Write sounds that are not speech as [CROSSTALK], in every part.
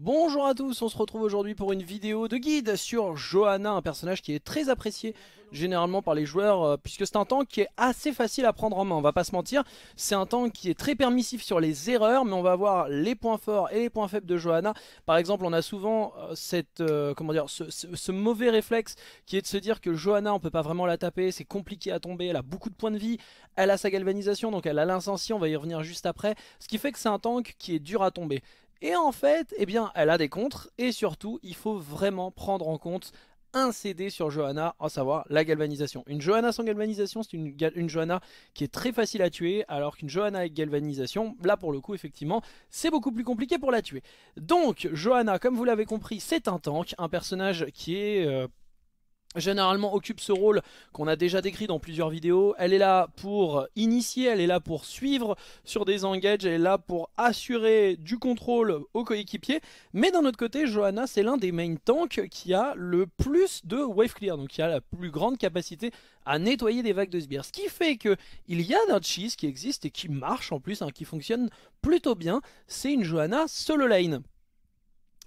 Bonjour à tous, on se retrouve aujourd'hui pour une vidéo de guide sur Johanna, un personnage qui est très apprécié généralement par les joueurs euh, puisque c'est un tank qui est assez facile à prendre en main, on va pas se mentir. C'est un tank qui est très permissif sur les erreurs mais on va voir les points forts et les points faibles de Johanna. Par exemple on a souvent euh, cette, euh, comment dire, ce, mauvais réflexe qui est de se dire que Johanna on peut pas vraiment la taper, c'est compliqué à tomber, elle a beaucoup de points de vie, elle a sa galvanisation donc elle a l'incendie, on va y revenir juste après. Ce qui fait que c'est un tank qui est dur à tomber. Et en fait, eh bien, elle a des contres, et surtout, il faut vraiment prendre en compte un CD sur Johanna, à savoir la galvanisation. Une Johanna sans galvanisation, c'est une, Johanna qui est très facile à tuer, alors qu'une Johanna avec galvanisation, là pour le coup, effectivement, c'est beaucoup plus compliqué pour la tuer. Donc, Johanna, comme vous l'avez compris, c'est un tank, un personnage qui est... Euh, généralement occupe ce rôle qu'on a déjà décrit dans plusieurs vidéos. Elle est là pour initier, elle est là pour suivre sur des engages, elle est là pour assurer du contrôle aux coéquipiers. Mais d'un autre côté, Johanna, c'est l'un des main tanks qui a le plus de wave clear, donc qui a la plus grande capacité à nettoyer des vagues de sbires. Ce qui fait que il y a un cheese qui existe et qui marche en plus, hein, qui fonctionne plutôt bien, c'est une Johanna solo lane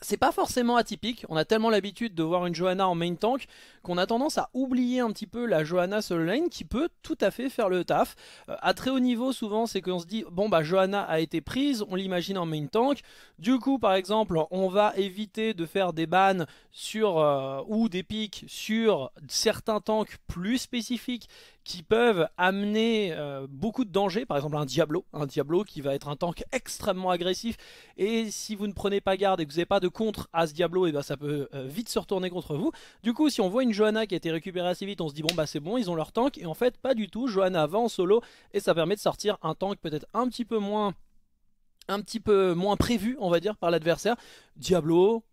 c'est pas forcément atypique, on a tellement l'habitude de voir une Johanna en main tank qu'on a tendance à oublier un petit peu la Johanna solo lane qui peut tout à fait faire le taf. Euh, à très haut niveau souvent c'est qu'on se dit bon bah Johanna a été prise, on l'imagine en main tank, du coup par exemple on va éviter de faire des bans sur, euh, ou des pics sur certains tanks plus spécifiques qui peuvent amener euh, beaucoup de dangers, par exemple un Diablo, un Diablo qui va être un tank extrêmement agressif, et si vous ne prenez pas garde et que vous n'avez pas de contre à ce Diablo, et eh ben ça peut euh, vite se retourner contre vous. Du coup, si on voit une Johanna qui a été récupérée assez vite, on se dit bon bah c'est bon, ils ont leur tank, et en fait pas du tout, Johanna va en solo, et ça permet de sortir un tank peut-être un petit peu moins un petit peu moins prévu, on va dire, par l'adversaire. Diablo,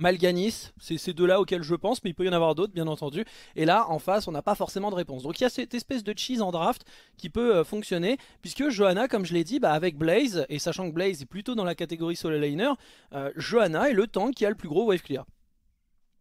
Malganis, c'est ces deux-là auxquels je pense, mais il peut y en avoir d'autres, bien entendu. Et là, en face, on n'a pas forcément de réponse. Donc il y a cette espèce de cheese en draft qui peut euh, fonctionner, puisque Johanna, comme je l'ai dit, bah, avec Blaze, et sachant que Blaze est plutôt dans la catégorie solo euh, Johanna est le tank qui a le plus gros wave clear.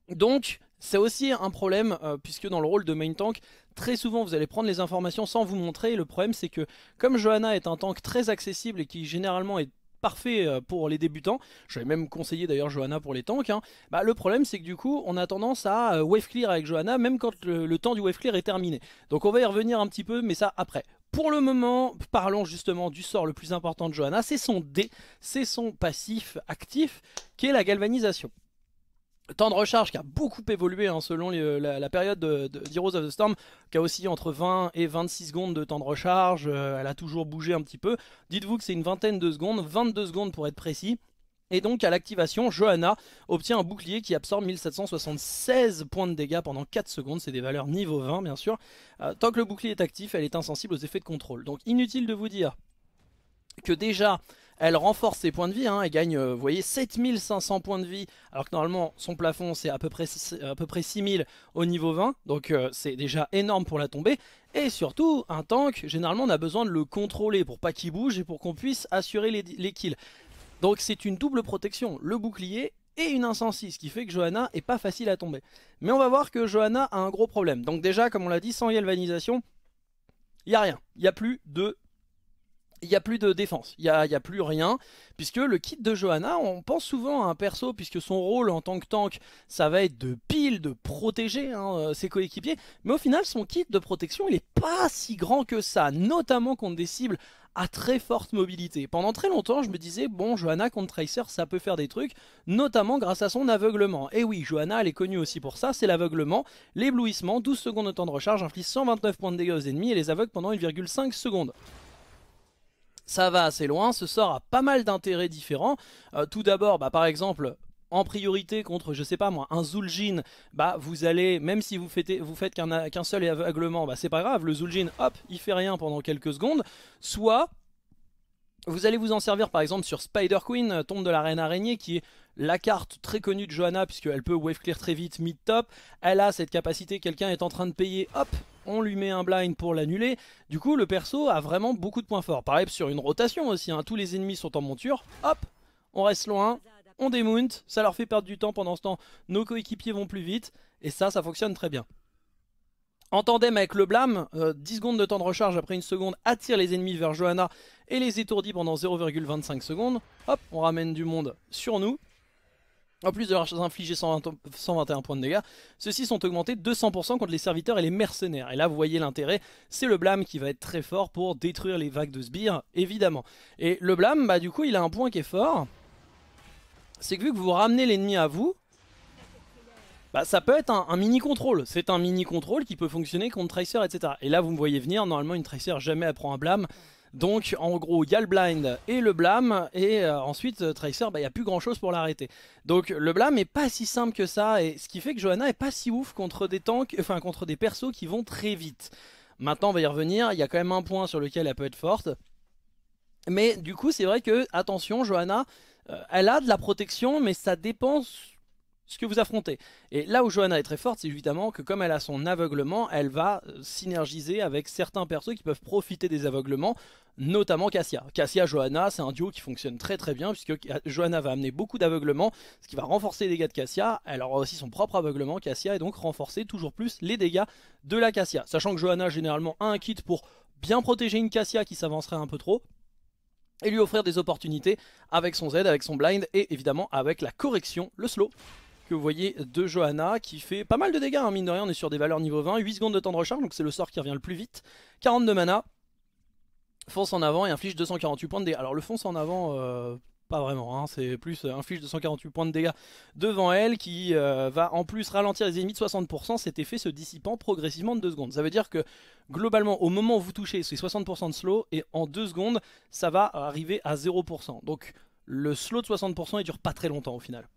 Donc, c'est aussi un problème, euh, puisque dans le rôle de main tank, très souvent vous allez prendre les informations sans vous montrer. Le problème c'est que, comme Johanna est un tank très accessible et qui généralement est parfait euh, pour les débutants. J'avais même conseillé d'ailleurs Johanna pour les tanks. Hein. Bah, le problème, c'est que du coup, on a tendance à euh, wave clear avec Johanna, même quand le, le, temps du wave clear est terminé. Donc on va y revenir un petit peu, mais ça après. Pour le moment, parlons justement du sort le plus important de Johanna, c'est son D, c'est son passif actif, qui est la galvanisation. Temps de recharge qui a beaucoup évolué hein, selon euh, la, période de, Heroes of the Storm, qui a aussi entre 20 et 26 secondes de temps de recharge, euh, elle a toujours bougé un petit peu. Dites-vous que c'est une vingtaine de secondes, 22 secondes pour être précis. Et donc à l'activation, Johanna obtient un bouclier qui absorbe 1776 points de dégâts pendant 4 secondes, c'est des valeurs niveau 20 bien sûr. Euh, tant que le bouclier est actif, elle est insensible aux effets de contrôle. Donc inutile de vous dire que déjà elle renforce ses points de vie, hein, elle gagne, euh, vous voyez, 7500 points de vie, alors que normalement son plafond c'est à peu près, à peu près 6000 au niveau 20, donc euh, c'est déjà énorme pour la tomber. Et surtout, un tank, généralement on a besoin de le contrôler pour pas qu'il bouge et pour qu'on puisse assurer les, kills. Donc c'est une double protection, le bouclier et une incensie, ce qui fait que Johanna est pas facile à tomber. Mais on va voir que Johanna a un gros problème. Donc déjà, comme on l'a dit, sans yelvanisation, il n'y a rien. Il n'y a plus de il n'y a plus de défense, il n'y a, plus rien, puisque le kit de Johanna, on pense souvent à un perso, puisque son rôle en tant que tank, ça va être de pile, de protéger hein, euh, ses coéquipiers, mais au final, son kit de protection, il n'est pas si grand que ça, notamment contre des cibles à très forte mobilité. Pendant très longtemps, je me disais, bon, Johanna contre Tracer, ça peut faire des trucs, notamment grâce à son aveuglement. Et oui, Johanna, elle est connue aussi pour ça, c'est l'aveuglement, l'éblouissement, 12 secondes de temps de recharge, inflige 129 points de dégâts aux ennemis et les aveugle pendant 1,5 secondes ça va assez loin, ce sort a pas mal d'intérêts différents. Euh, tout d'abord, bah, par exemple, en priorité contre, je sais pas moi, un Zul'jin, bah vous allez, même si vous, vous faites qu'un seul aveuglement, bah c'est pas grave, le Zul'jin, hop, il fait rien pendant quelques secondes, soit... Vous allez vous en servir par exemple sur Spider Queen, euh, tombe de la reine araignée, qui est la carte très connue de Johanna, puisqu'elle peut wave clear très vite, mid-top. Elle a cette capacité, quelqu'un est en train de payer, hop, on lui met un blind pour l'annuler. Du coup, le perso a vraiment beaucoup de points forts. Pareil sur une rotation aussi, hein. tous les ennemis sont en monture, hop, on reste loin, on démount, ça leur fait perdre du temps pendant ce temps, nos coéquipiers vont plus vite, et ça, ça fonctionne très bien. En tandem avec le blâme, 10 euh, secondes de temps de recharge après une seconde attire les ennemis vers Johanna et les étourdit pendant 0,25 secondes. Hop, on ramène du monde sur nous. En plus de leur infliger 121 points de dégâts, ceux-ci sont augmentés 200% contre les serviteurs et les mercenaires. Et là, vous voyez l'intérêt, c'est le blâme qui va être très fort pour détruire les vagues de sbires, évidemment. Et le blâme, bah du coup, il a un point qui est fort, c'est que vu que vous ramenez l'ennemi à vous, bah ça peut être un, mini-contrôle. C'est un mini-contrôle qui peut fonctionner contre Tracer, etc. Et là, vous me voyez venir, normalement, une Tracer jamais apprend un blâme. Donc en gros, il y a le blind et le blâme, et euh, ensuite euh, Tracer, bah, il n'y a plus grand chose pour l'arrêter. Donc le blâme est pas si simple que ça, et ce qui fait que Johanna est pas si ouf contre des tanks, enfin contre des persos qui vont très vite. Maintenant, on va y revenir, il y a quand même un point sur lequel elle peut être forte. Mais du coup, c'est vrai que, attention, Johanna, euh, elle a de la protection, mais ça dépend ce que vous affrontez. Et là où Johanna est très forte, c'est évidemment que comme elle a son aveuglement, elle va euh, synergiser avec certains persos qui peuvent profiter des aveuglements, notamment Cassia. Cassia, Johanna, c'est un duo qui fonctionne très très bien, puisque Johanna va amener beaucoup d'aveuglement ce qui va renforcer les dégâts de Cassia, elle aura aussi son propre aveuglement, Cassia, et donc renforcer toujours plus les dégâts de la Cassia. Sachant que Johanna, généralement, a un kit pour bien protéger une Cassia qui s'avancerait un peu trop, et lui offrir des opportunités avec son Z, avec son blind et évidemment avec la correction, le slow que vous voyez de Johanna qui fait pas mal de dégâts, hein, mine de rien, on est sur des valeurs niveau 20, 8 secondes de temps de recharge, donc c'est le sort qui revient le plus vite, 42 mana, fonce en avant et inflige 248 points de dégâts. Alors le fonce en avant, euh, pas vraiment, hein, c'est plus euh, inflige 248 points de dégâts devant elle qui euh, va en plus ralentir les ennemis de 60%, cet effet se dissipant progressivement de 2 secondes. Ça veut dire que globalement au moment où vous touchez c'est 60% de slow et en 2 secondes ça va arriver à 0%. Donc le slow de 60% il dure pas très longtemps au final.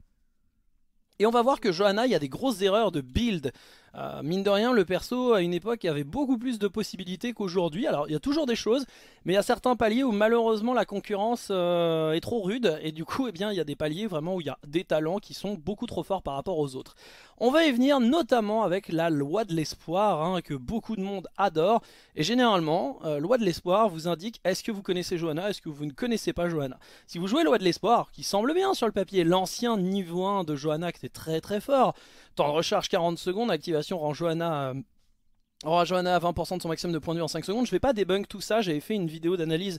Et on va voir que Johanna, il y a des grosses erreurs de build euh, mine de rien, le perso, à une époque, avait beaucoup plus de possibilités qu'aujourd'hui. Alors, il y a toujours des choses, mais il y a certains paliers où malheureusement la concurrence euh, est trop rude, et du coup, eh bien, il y a des paliers vraiment où il y a des talents qui sont beaucoup trop forts par rapport aux autres. On va y venir notamment avec la loi de l'espoir, hein, que beaucoup de monde adore, et généralement, euh, loi de l'espoir vous indique est-ce que vous connaissez Johanna, est-ce que vous ne connaissez pas Johanna. Si vous jouez loi de l'espoir, qui semble bien sur le papier, l'ancien niveau 1 de Johanna qui était très très fort, Temps de recharge 40 secondes, activation rend Johanna à... Euh, Johanna à 20% de son maximum de points de vie en 5 secondes. Je vais pas débunk tout ça, j'avais fait une vidéo d'analyse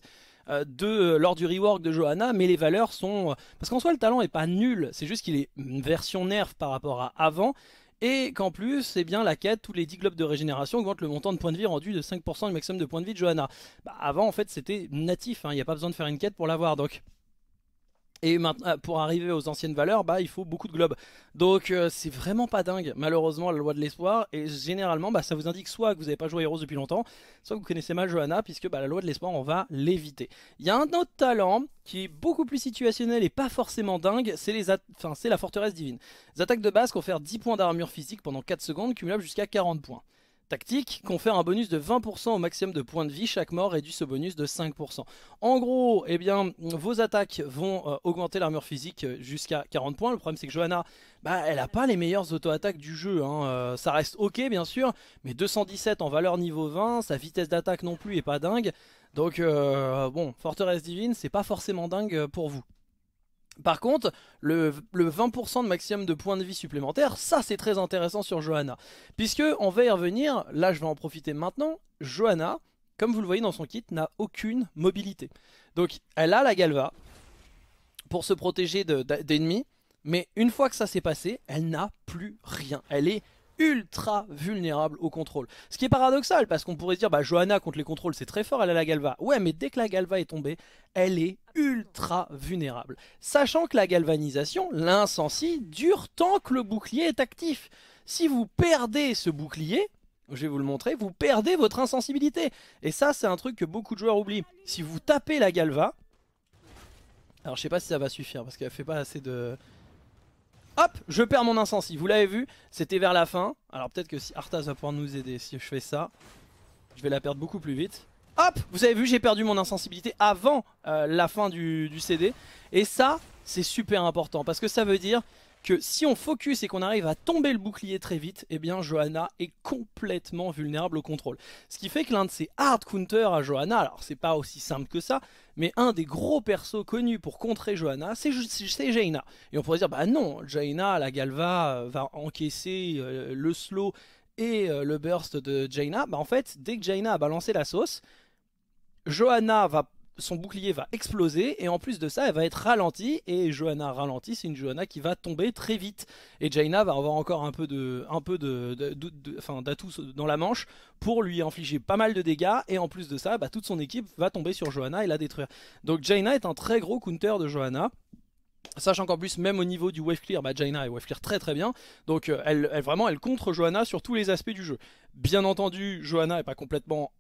euh, de euh, lors du rework de Johanna, mais les valeurs sont... parce qu'en soi le talent n'est pas nul, c'est juste qu'il est une version nerf par rapport à avant, et qu'en plus, eh bien, la quête, tous les 10 globes de régénération augmentent le montant de points de vie rendu de 5% du maximum de points de vie de Johanna. Bah, avant en fait c'était natif, hein, il n'y a pas besoin de faire une quête pour l'avoir, donc... Et maintenant, euh, pour arriver aux anciennes valeurs, bah, il faut beaucoup de globes. Donc euh, c'est vraiment pas dingue, malheureusement, la loi de l'espoir. Et généralement, bah, ça vous indique soit que vous n'avez pas joué Heroes depuis longtemps, soit que vous connaissez mal Johanna, puisque bah, la loi de l'espoir, on va l'éviter. Il y a un autre talent qui est beaucoup plus situationnel et pas forcément dingue, c'est la forteresse divine. Les attaques de base confèrent 10 points d'armure physique pendant 4 secondes, cumulables jusqu'à 40 points tactique confère un bonus de 20% au maximum de points de vie. Chaque mort réduit ce bonus de 5%. En gros, eh bien, vos attaques vont euh, augmenter l'armure physique euh, jusqu'à 40 points. Le problème, c'est que Johanna, bah, elle n'a pas les meilleures auto-attaques du jeu. Hein. Euh, ça reste ok, bien sûr, mais 217 en valeur niveau 20, sa vitesse d'attaque non plus est pas dingue. Donc, bon, forteresse divine, c'est pas forcément dingue pour vous. Par contre, le, 20% de maximum de points de vie supplémentaires, ça c'est très intéressant sur Johanna. Puisque, on va y revenir, là je vais en profiter maintenant, Johanna, comme vous le voyez dans son kit, n'a aucune mobilité. Donc elle a la galva pour se protéger d'ennemis, mais une fois que ça s'est passé, elle n'a plus rien. Elle est ultra vulnérable au contrôle. Ce qui est paradoxal parce qu'on pourrait dire bah Johanna contre les contrôles c'est très fort, elle a la galva. Ouais mais dès que la galva est tombée, elle est ultra vulnérable. Sachant que la galvanisation, l'incensie, dure tant que le bouclier est actif. Si vous perdez ce bouclier, je vais vous le montrer, vous perdez votre insensibilité. Et ça c'est un truc que beaucoup de joueurs oublient. Si vous tapez la galva, alors je sais pas si ça va suffire parce qu'elle fait pas assez de... Hop, je perds mon insensibilité. Vous l'avez vu, c'était vers la fin. Alors peut-être que si Arthas va pouvoir nous aider, si je fais ça, je vais la perdre beaucoup plus vite. Hop, vous avez vu, j'ai perdu mon insensibilité avant euh, la fin du, CD. Et ça, c'est super important parce que ça veut dire que si on focus et qu'on arrive à tomber le bouclier très vite, eh bien Johanna est complètement vulnérable au contrôle. Ce qui fait que l'un de ses hard counters à Johanna, alors c'est pas aussi simple que ça, mais un des gros persos connus pour contrer Johanna, c'est Jaina. Et on pourrait dire, bah non, Jaina, la Galva, euh, va encaisser euh, le slow et euh, le burst de Jaina. Bah en fait, dès que Jaina a balancé la sauce, Johanna va son bouclier va exploser et en plus de ça elle va être ralentie et Johanna ralentie c'est une Johanna qui va tomber très vite et Jaina va avoir encore un peu de un peu de, dans la manche pour lui infliger pas mal de dégâts et en plus de ça bah, toute son équipe va tomber sur Johanna et la détruire donc Jaina est un très gros counter de Johanna sache encore plus, même au niveau du wave clear, bah, Jaina est wave clear très très bien. Donc euh, elle, elle, vraiment, elle contre Johanna sur tous les aspects du jeu. Bien entendu, Johanna est pas complètement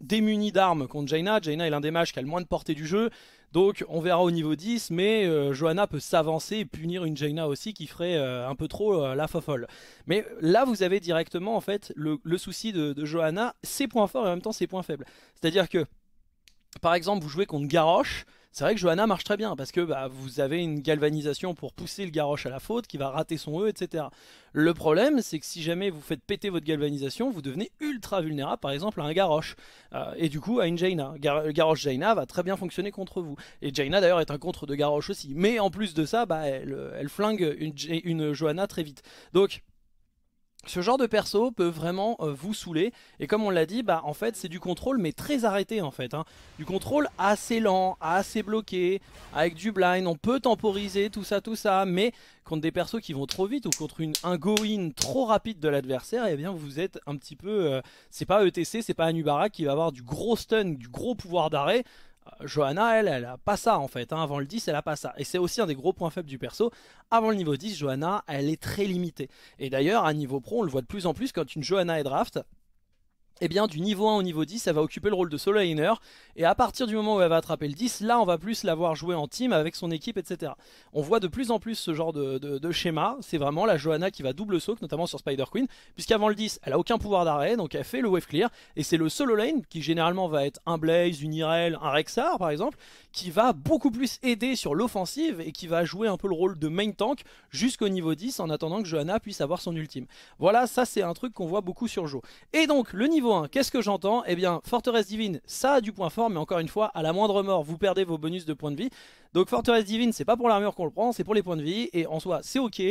démuni d'armes contre Jaina. Jaina est l'un des mages qui a le moins de portée du jeu. Donc on verra au niveau 10, mais euh, Johanna peut s'avancer et punir une Jaina aussi qui ferait euh, un peu trop euh, la fofolle. Mais là vous avez directement en fait le, souci de, de, Johanna, ses points forts et en même temps ses points faibles. C'est-à-dire que par exemple vous jouez contre Garrosh, c'est vrai que Johanna marche très bien parce que bah, vous avez une galvanisation pour pousser le garoche à la faute qui va rater son E, etc. Le problème, c'est que si jamais vous faites péter votre galvanisation, vous devenez ultra vulnérable par exemple à un garoche euh, et du coup à une Jaina. le Garrosh Jaina va très bien fonctionner contre vous. Et Jaina d'ailleurs est un contre de garoche aussi. Mais en plus de ça, bah, elle, flingue une, une Johanna très vite. Donc ce genre de perso peut vraiment euh, vous saouler et comme on l'a dit, bah en fait c'est du contrôle mais très arrêté en fait. Hein. Du contrôle assez lent, assez bloqué, avec du blind, on peut temporiser tout ça tout ça, mais contre des persos qui vont trop vite ou contre un go-in trop rapide de l'adversaire, et eh bien vous êtes un petit peu... Euh, c'est pas ETC, c'est pas Anubara qui va avoir du gros stun, du gros pouvoir d'arrêt, Johanna, elle, elle a pas ça en fait. Hein. Avant le 10, elle a pas ça. Et c'est aussi un des gros points faibles du perso. Avant le niveau 10, Johanna, elle est très limitée. Et d'ailleurs, à niveau pro, on le voit de plus en plus quand une Johanna est draft, eh bien du niveau 1 au niveau 10 elle va occuper le rôle de solo laner et à partir du moment où elle va attraper le 10 là on va plus l'avoir jouer en team avec son équipe etc on voit de plus en plus ce genre de, schéma c'est vraiment la Johanna qui va double saut notamment sur Spider Queen puisqu'avant le 10 elle a aucun pouvoir d'arrêt donc elle fait le wave clear et c'est le solo lane qui généralement va être un Blaze, une Irel, un Rexar par exemple qui va beaucoup plus aider sur l'offensive et qui va jouer un peu le rôle de main tank jusqu'au niveau 10 en attendant que Johanna puisse avoir son ultime. Voilà, ça c'est un truc qu'on voit beaucoup sur Jo. Et donc le niveau 1, qu'est-ce que j'entends Eh bien, Forteresse Divine, ça a du point fort, mais encore une fois, à la moindre mort, vous perdez vos bonus de points de vie. Donc Forteresse Divine, c'est pas pour l'armure qu'on le prend, c'est pour les points de vie, et en soi, c'est ok.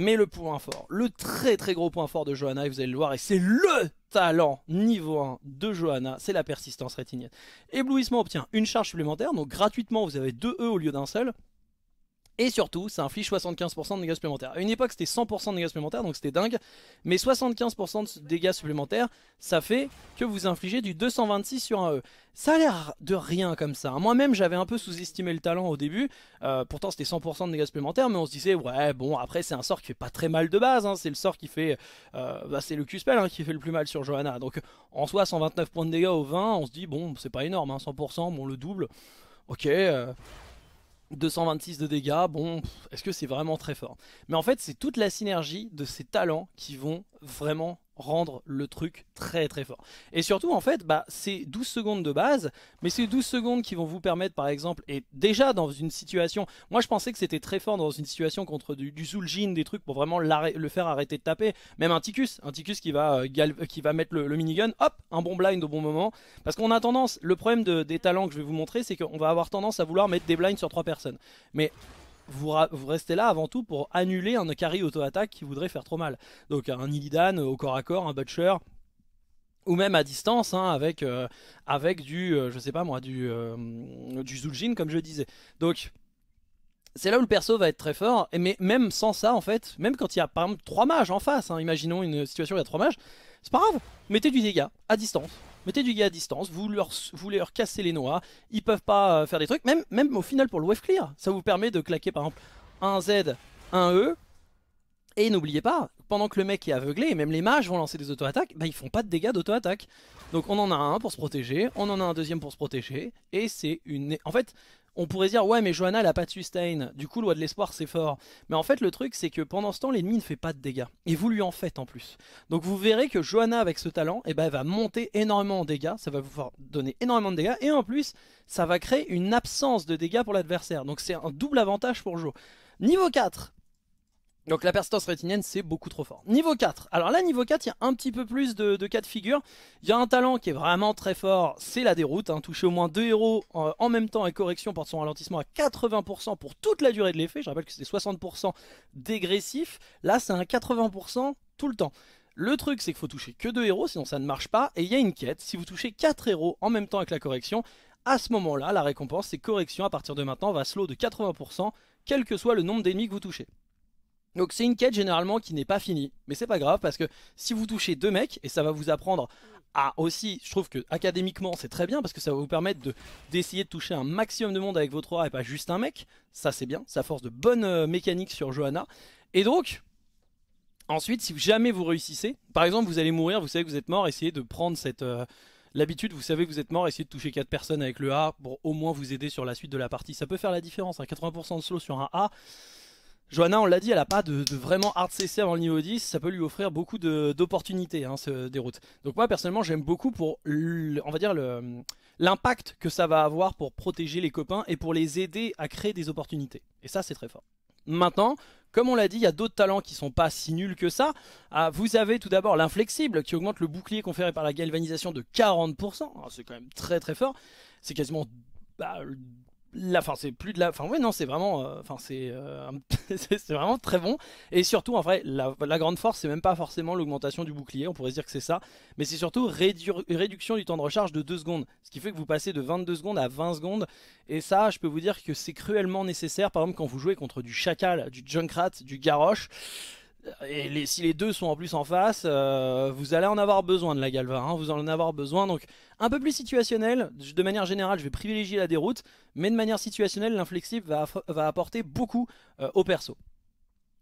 Mais le point fort, le très très gros point fort de Johanna, et vous allez le voir, et c'est LE talent niveau 1 de Johanna, c'est la persistance rétinienne. Éblouissement obtient une charge supplémentaire, donc gratuitement vous avez deux E au lieu d'un seul. Et surtout, ça inflige 75% de dégâts supplémentaires. À une époque, c'était 100% de dégâts supplémentaires, donc c'était dingue. Mais 75% de dégâts supplémentaires, ça fait que vous infligez du 226 sur un E. Ça a l'air de rien comme ça. Hein. Moi-même, j'avais un peu sous-estimé le talent au début. Euh, pourtant, c'était 100% de dégâts supplémentaires, mais on se disait, ouais, bon, après, c'est un sort qui fait pas très mal de base. Hein. C'est le sort qui fait... Euh, bah, c'est le Q-Spell hein, qui fait le plus mal sur Johanna. Donc, en soi, 129 points de dégâts au 20, on se dit, bon, c'est pas énorme, 100%, bon, le double. Ok... Euh, 226 de dégâts, bon, est-ce que c'est vraiment très fort Mais en fait, c'est toute la synergie de ces talents qui vont vraiment rendre le truc très très fort. Et surtout en fait, bah, c'est 12 secondes de base, mais c'est 12 secondes qui vont vous permettre par exemple, et déjà dans une situation, moi je pensais que c'était très fort dans une situation contre du, du Zul'jin, des trucs pour vraiment le faire arrêter de taper, même un Ticus, un Ticus qui va, euh, qui va mettre le, minigun, hop, un bon blind au bon moment, parce qu'on a tendance, le problème des talents que je vais vous montrer, c'est qu'on va avoir tendance à vouloir mettre des blinds sur trois personnes. Mais vous, restez là avant tout pour annuler un carry auto-attaque qui voudrait faire trop mal. Donc un Illidan euh, au corps à corps, un Butcher, ou même à distance hein, avec, euh, avec du, euh, je sais pas moi, du, du Zul'jin comme je disais. Donc c'est là où le perso va être très fort, mais même sans ça en fait, même quand il y a par exemple 3 mages en face, hein, imaginons une situation où il y a 3 mages, c'est pas grave, mettez du dégât à distance mettez du gars à distance, vous leur, vous leur casser les noix, ils peuvent pas euh, faire des trucs, même, même au final pour le wave clear, ça vous permet de claquer par exemple un Z, un E, et n'oubliez pas, pendant que le mec est aveuglé, et même les mages vont lancer des auto-attaques, bah ils font pas de dégâts d'auto-attaque. Donc on en a un pour se protéger, on en a un deuxième pour se protéger, et c'est une... En fait, on pourrait dire ouais mais Johanna elle a pas de sustain, du coup loi de l'espoir c'est fort. Mais en fait le truc c'est que pendant ce temps l'ennemi ne fait pas de dégâts, et vous lui en faites en plus. Donc vous verrez que Johanna avec ce talent, eh ben, elle va monter énormément en dégâts, ça va vous faire donner énormément de dégâts, et en plus ça va créer une absence de dégâts pour l'adversaire. Donc c'est un double avantage pour Jo. Niveau 4, donc la persistance rétinienne c'est beaucoup trop fort. Niveau 4, alors là niveau 4 il y a un petit peu plus de, cas de figure. Il y a un talent qui est vraiment très fort, c'est la déroute. Hein. Toucher au moins deux héros euh, en, même temps et correction porte son ralentissement à 80% pour toute la durée de l'effet. Je rappelle que c'est 60% dégressif. Là c'est un 80% tout le temps. Le truc c'est qu'il faut toucher que deux héros sinon ça ne marche pas. Et il y a une quête, si vous touchez quatre héros en même temps avec la correction, à ce moment là la récompense c'est correction à partir de maintenant va slow de 80% quel que soit le nombre d'ennemis que vous touchez. Donc c'est une quête généralement qui n'est pas finie, mais c'est pas grave parce que si vous touchez deux mecs, et ça va vous apprendre à aussi, je trouve que académiquement c'est très bien parce que ça va vous permettre d'essayer de, toucher un maximum de monde avec votre A et pas juste un mec, ça c'est bien, ça force de bonnes euh, mécaniques sur Johanna. Et donc, ensuite si jamais vous réussissez, par exemple vous allez mourir, vous savez que vous êtes mort, essayez de prendre cette... Euh, l'habitude, vous savez que vous êtes mort, essayez de toucher 4 personnes avec le A pour au moins vous aider sur la suite de la partie. Ça peut faire la différence, un hein. 80% de slow sur un A, Johanna, on l'a dit, elle n'a pas de, vraiment hard CC avant le niveau 10, ça peut lui offrir beaucoup d'opportunités, hein, ce, des routes. Donc moi personnellement j'aime beaucoup pour, on va dire, l'impact que ça va avoir pour protéger les copains et pour les aider à créer des opportunités. Et ça c'est très fort. Maintenant, comme on l'a dit, il y a d'autres talents qui sont pas si nuls que ça. Ah, vous avez tout d'abord l'inflexible qui augmente le bouclier conféré par la galvanisation de 40%. Ah, c'est quand même très très fort. C'est quasiment bah, la c'est plus de la enfin oui, non c'est vraiment euh, enfin euh, [LAUGHS] c'est c'est vraiment très bon et surtout en vrai la, grande force c'est même pas forcément l'augmentation du bouclier on pourrait se dire que c'est ça mais c'est surtout réduction du temps de recharge de 2 secondes ce qui fait que vous passez de 22 secondes à 20 secondes et ça je peux vous dire que c'est cruellement nécessaire par exemple quand vous jouez contre du chacal du junkrat du garrosh et si les deux sont en plus en face, euh, vous allez en avoir besoin de la Galva, hein, vous allez en avoir besoin. Donc un peu plus situationnel, de manière générale je vais privilégier la déroute, mais de manière situationnelle l'inflexible va, apporter beaucoup euh, au perso.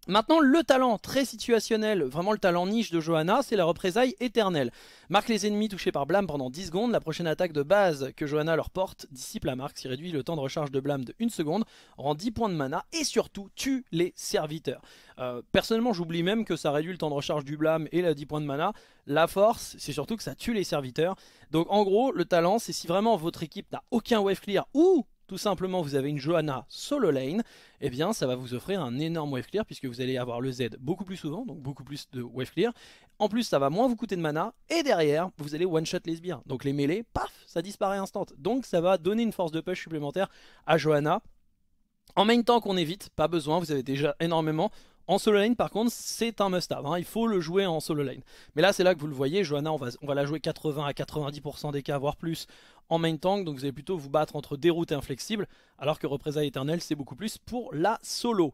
Maintenant, le talent très situationnel, vraiment le talent niche de Johanna, c'est la représaille éternelle. Marque les ennemis touchés par Blâme pendant 10 secondes, la prochaine attaque de base que Johanna leur porte dissipe la marque, s'y réduit le temps de recharge de Blâme de 1 seconde, rend 10 points de mana et surtout tue les serviteurs. Euh, personnellement, j'oublie même que ça réduit le temps de recharge du blâme et la 10 points de mana. La force, c'est surtout que ça tue les serviteurs. Donc en gros, le talent, c'est si vraiment votre équipe n'a aucun wave clear ou tout simplement vous avez une Johanna solo lane, eh bien ça va vous offrir un énorme wave clear puisque vous allez avoir le Z beaucoup plus souvent, donc beaucoup plus de wave clear. En plus ça va moins vous coûter de mana et derrière vous allez one shot les sbires. Donc les mêlées, paf, ça disparaît instant. Donc ça va donner une force de push supplémentaire à Johanna. En même temps qu'on évite, pas besoin, vous avez déjà énormément. En solo lane, par contre, c'est un must-have. Hein. Il faut le jouer en solo lane. Mais là, c'est là que vous le voyez. Johanna, on va, la jouer 80 à 90% des cas, voire plus, en main tank. Donc vous allez plutôt vous battre entre déroute et inflexible. Alors que Représailles éternelles c'est beaucoup plus pour la solo.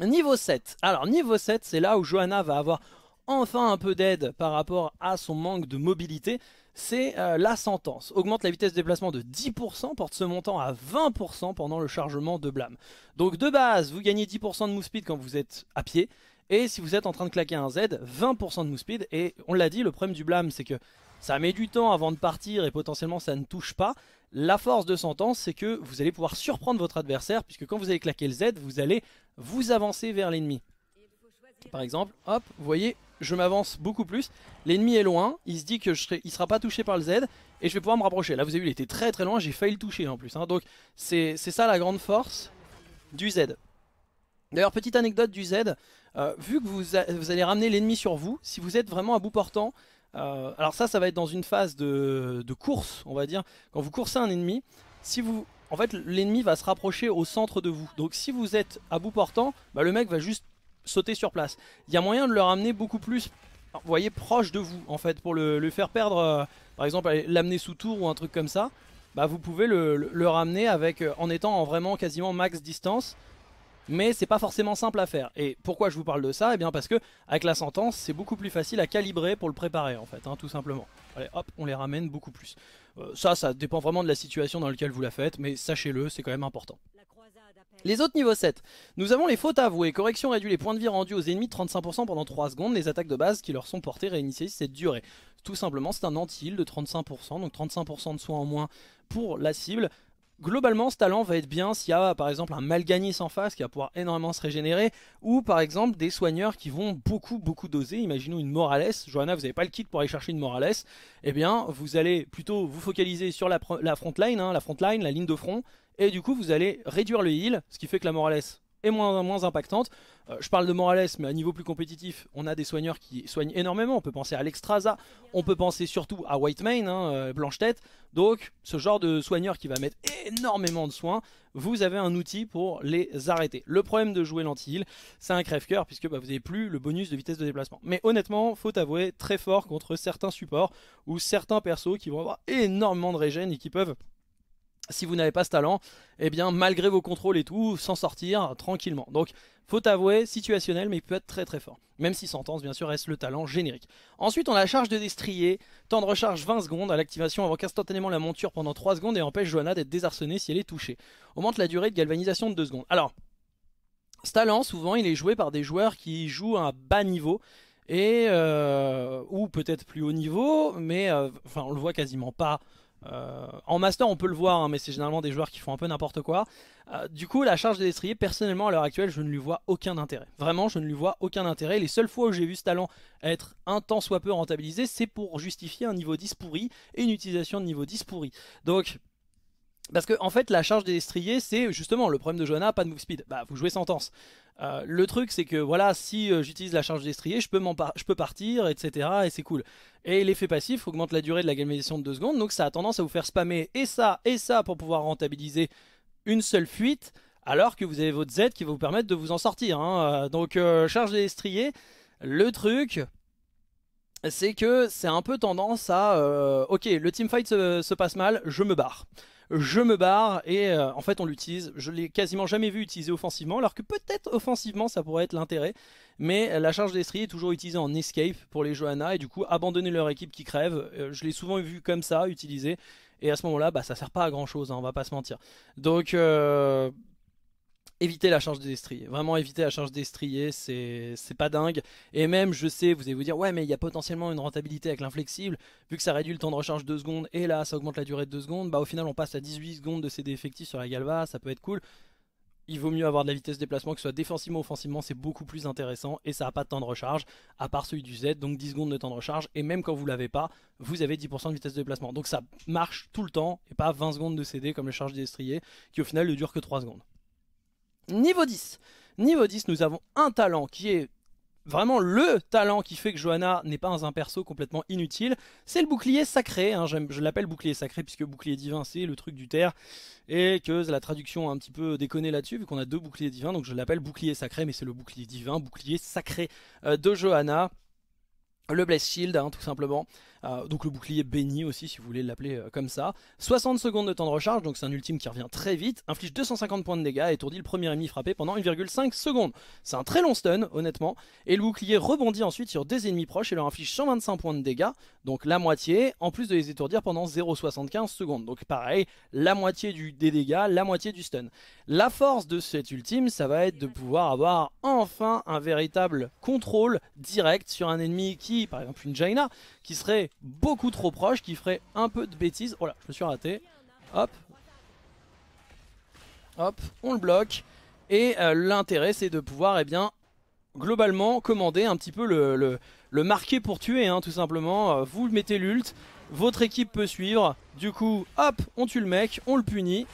Niveau 7. Alors, niveau 7, c'est là où Johanna va avoir enfin un peu d'aide par rapport à son manque de mobilité c'est euh, la sentence. Augmente la vitesse de déplacement de 10%, porte ce montant à 20% pendant le chargement de blâme. Donc de base, vous gagnez 10% de move speed quand vous êtes à pied, et si vous êtes en train de claquer un Z, 20% de move speed, et on l'a dit, le problème du blâme, c'est que ça met du temps avant de partir et potentiellement ça ne touche pas. La force de sentence, c'est que vous allez pouvoir surprendre votre adversaire, puisque quand vous allez claquer le Z, vous allez vous avancer vers l'ennemi. Par exemple, hop, vous voyez, je m'avance beaucoup plus. L'ennemi est loin, il se dit que je il sera pas touché par le Z et je vais pouvoir me rapprocher. Là vous avez vu, il était très très loin, j'ai failli le toucher en plus. Hein. Donc c'est ça la grande force du Z. D'ailleurs, petite anecdote du Z, euh, vu que vous, allez ramener l'ennemi sur vous, si vous êtes vraiment à bout portant, euh, alors ça, ça va être dans une phase de, de, course, on va dire. Quand vous coursez un ennemi, si vous, en fait, l'ennemi va se rapprocher au centre de vous. Donc si vous êtes à bout portant, bah, le mec va juste sauter sur place. Il y a moyen de le ramener beaucoup plus, vous voyez, proche de vous en fait, pour le, faire perdre, euh, par exemple l'amener sous tour ou un truc comme ça. Bah vous pouvez le, ramener avec euh, en étant en vraiment quasiment max distance. Mais c'est pas forcément simple à faire. Et pourquoi je vous parle de ça Eh bien parce que avec la sentence, c'est beaucoup plus facile à calibrer pour le préparer en fait, hein, tout simplement. Allez, hop, on les ramène beaucoup plus. Euh, ça, ça dépend vraiment de la situation dans laquelle vous la faites, mais sachez-le, c'est quand même important. Les autres niveau 7, nous avons les fautes avouées, correction réduit les points de vie rendus aux ennemis de 35% pendant 3 secondes, les attaques de base qui leur sont portées réinitialisent cette durée. Tout simplement c'est un anti-heal de 35%, donc 35% de soins en moins pour la cible. Globalement ce talent va être bien s'il y a par exemple un Malganis en face qui va pouvoir énormément se régénérer, ou par exemple des soigneurs qui vont beaucoup beaucoup doser, imaginons une Morales, Johanna vous n'avez pas le kit pour aller chercher une Morales, eh bien vous allez plutôt vous focaliser sur la, front frontline, hein, la frontline, la ligne de front, et du coup vous allez réduire le heal, ce qui fait que la Morales est moins, moins impactante. Euh, je parle de Morales, mais à niveau plus compétitif, on a des soigneurs qui soignent énormément. On peut penser à l'Extraza, on peut penser surtout à White Main, hein, euh, Blanche Tête. Donc, ce genre de soigneur qui va mettre énormément de soins, vous avez un outil pour les arrêter. Le problème de jouer l'anti-heal, c'est un crève-cœur, puisque bah, vous n'avez plus le bonus de vitesse de déplacement. Mais honnêtement, faut avouer, très fort contre certains supports ou certains persos qui vont avoir énormément de régène et qui peuvent si vous n'avez pas ce talent, eh bien malgré vos contrôles et tout, s'en sortir tranquillement. Donc faut avouer, situationnel, mais il peut être très très fort. Même si sentence, bien sûr, reste le talent générique. Ensuite, on a la charge de destrier, temps de recharge 20 secondes, à l'activation avant instantanément la monture pendant 3 secondes et empêche Johanna d'être désarçonnée si elle est touchée. Augmente la durée de galvanisation de 2 secondes. Alors, ce talent, souvent, il est joué par des joueurs qui jouent à un bas niveau, et euh, ou peut-être plus haut niveau, mais euh, enfin on le voit quasiment pas euh, en master, on peut le voir, hein, mais c'est généralement des joueurs qui font un peu n'importe quoi. Euh, du coup, la charge des destrier, personnellement, à l'heure actuelle, je ne lui vois aucun intérêt. Vraiment, je ne lui vois aucun intérêt. Les seules fois où j'ai vu ce talent être un temps soit peu rentabilisé, c'est pour justifier un niveau 10 pourri et une utilisation de niveau 10 pourri. Donc, parce que en fait la charge des c'est justement le problème de Johanna, pas de move speed. Bah vous jouez sentence. Euh, le truc c'est que voilà si euh, j'utilise la charge d'estrier je peux, m'en, je peux partir etc et c'est cool. Et l'effet passif augmente la durée de la galvanisation de 2 secondes donc ça a tendance à vous faire spammer et ça et ça pour pouvoir rentabiliser une seule fuite alors que vous avez votre Z qui va vous permettre de vous en sortir. Hein. Euh, donc charge d'estrier, le truc c'est que c'est un peu tendance à ok le teamfight se, se passe mal je me barre je me barre et euh, en fait on l'utilise. Je l'ai quasiment jamais vu utilisé offensivement, alors que peut-être offensivement ça pourrait être l'intérêt. Mais euh, la charge d'estrie est toujours utilisée en escape pour les Johanna et du coup abandonner leur équipe qui crève. Euh, je l'ai souvent vu comme ça utilisé et à ce moment-là bah ça sert pas à grand chose, hein, on va pas se mentir. Donc éviter la charge d'estrier. Vraiment éviter la charge d'estrier, c'est pas dingue. Et même, je sais, vous allez vous dire, ouais, mais il y a potentiellement une rentabilité avec l'inflexible, vu que ça réduit le temps de recharge 2 secondes, et là, ça augmente la durée de 2 secondes, bah au final, on passe à 18 secondes de CD effectif sur la Galva, ça peut être cool. Il vaut mieux avoir de la vitesse de déplacement, que ce soit défensivement ou offensivement, c'est beaucoup plus intéressant, et ça a pas de temps de recharge, à part celui du Z, donc 10 secondes de temps de recharge, et même quand vous l'avez pas, vous avez 10% de vitesse de déplacement. Donc ça marche tout le temps, et pas 20 secondes de CD comme le charge d'estrier, qui au final ne dure que 3 secondes. Niveau 10. Niveau 10, nous avons un talent qui est vraiment le talent qui fait que Johanna n'est pas un perso complètement inutile, c'est le bouclier sacré. Hein, je l'appelle bouclier sacré puisque bouclier divin c'est le truc du terre et que la traduction a un petit peu déconné là-dessus vu qu'on a deux boucliers divins, donc je l'appelle bouclier sacré, mais c'est le bouclier divin, bouclier sacré euh, de Johanna. Le Bless Shield, hein, tout simplement. Euh, donc le bouclier béni aussi, si vous voulez l'appeler euh, comme ça. 60 secondes de temps de recharge, donc c'est un ultime qui revient très vite. Inflige 250 points de dégâts et étourdit le premier ennemi frappé pendant 1,5 secondes. C'est un très long stun, honnêtement. Et le bouclier rebondit ensuite sur des ennemis proches et leur inflige 125 points de dégâts, donc la moitié, en plus de les étourdir pendant 0,75 secondes. Donc pareil, la moitié du, des dégâts, la moitié du stun. La force de cet ultime, ça va être de pouvoir avoir enfin un véritable contrôle direct sur un ennemi qui, par exemple une Jaina, qui serait beaucoup trop proche, qui ferait un peu de bêtises. Oh je me suis raté. Hop. Hop, on le bloque. Et euh, l'intérêt, c'est de pouvoir, eh bien, globalement, commander un petit peu le, le, marquer pour tuer, hein, tout simplement. Euh, vous mettez l'ult, votre équipe peut suivre. Du coup, hop, on tue le mec, on le punit.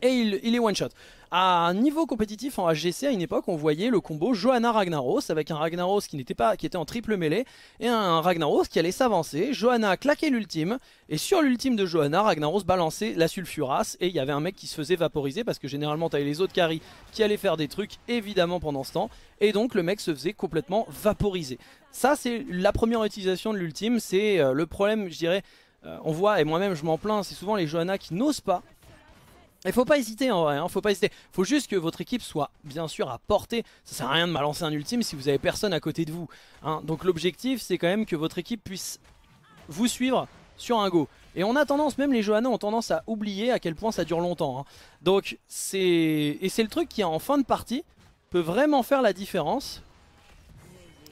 Et il est one shot à un niveau compétitif en HGC à une époque on voyait le combo Johanna Ragnaros avec un Ragnaros qui n'était pas qui était en triple mêlée et un Ragnaros qui allait s'avancer, Johanna claquait l'ultime et sur l'ultime de Johanna, Ragnaros balançait la sulfuras et il y avait un mec qui se faisait vaporiser parce que généralement t'avais les autres carry qui allaient faire des trucs évidemment pendant ce temps et donc le mec se faisait complètement vaporiser. Ça c'est la première utilisation de l'ultime, c'est euh, le problème je dirais euh, on voit, et moi-même je m'en plains, c'est souvent les Johanna qui n'osent pas et faut pas hésiter en vrai, hein, faut pas hésiter. Faut juste que votre équipe soit bien sûr à portée. Ça sert à rien de malancer un ultime si vous avez personne à côté de vous. Hein. Donc l'objectif c'est quand même que votre équipe puisse vous suivre sur un go. Et on a tendance, même les Johanna ont tendance à oublier à quel point ça dure longtemps. Hein. Donc c'est... Et c'est le truc qui en fin de partie peut vraiment faire la différence.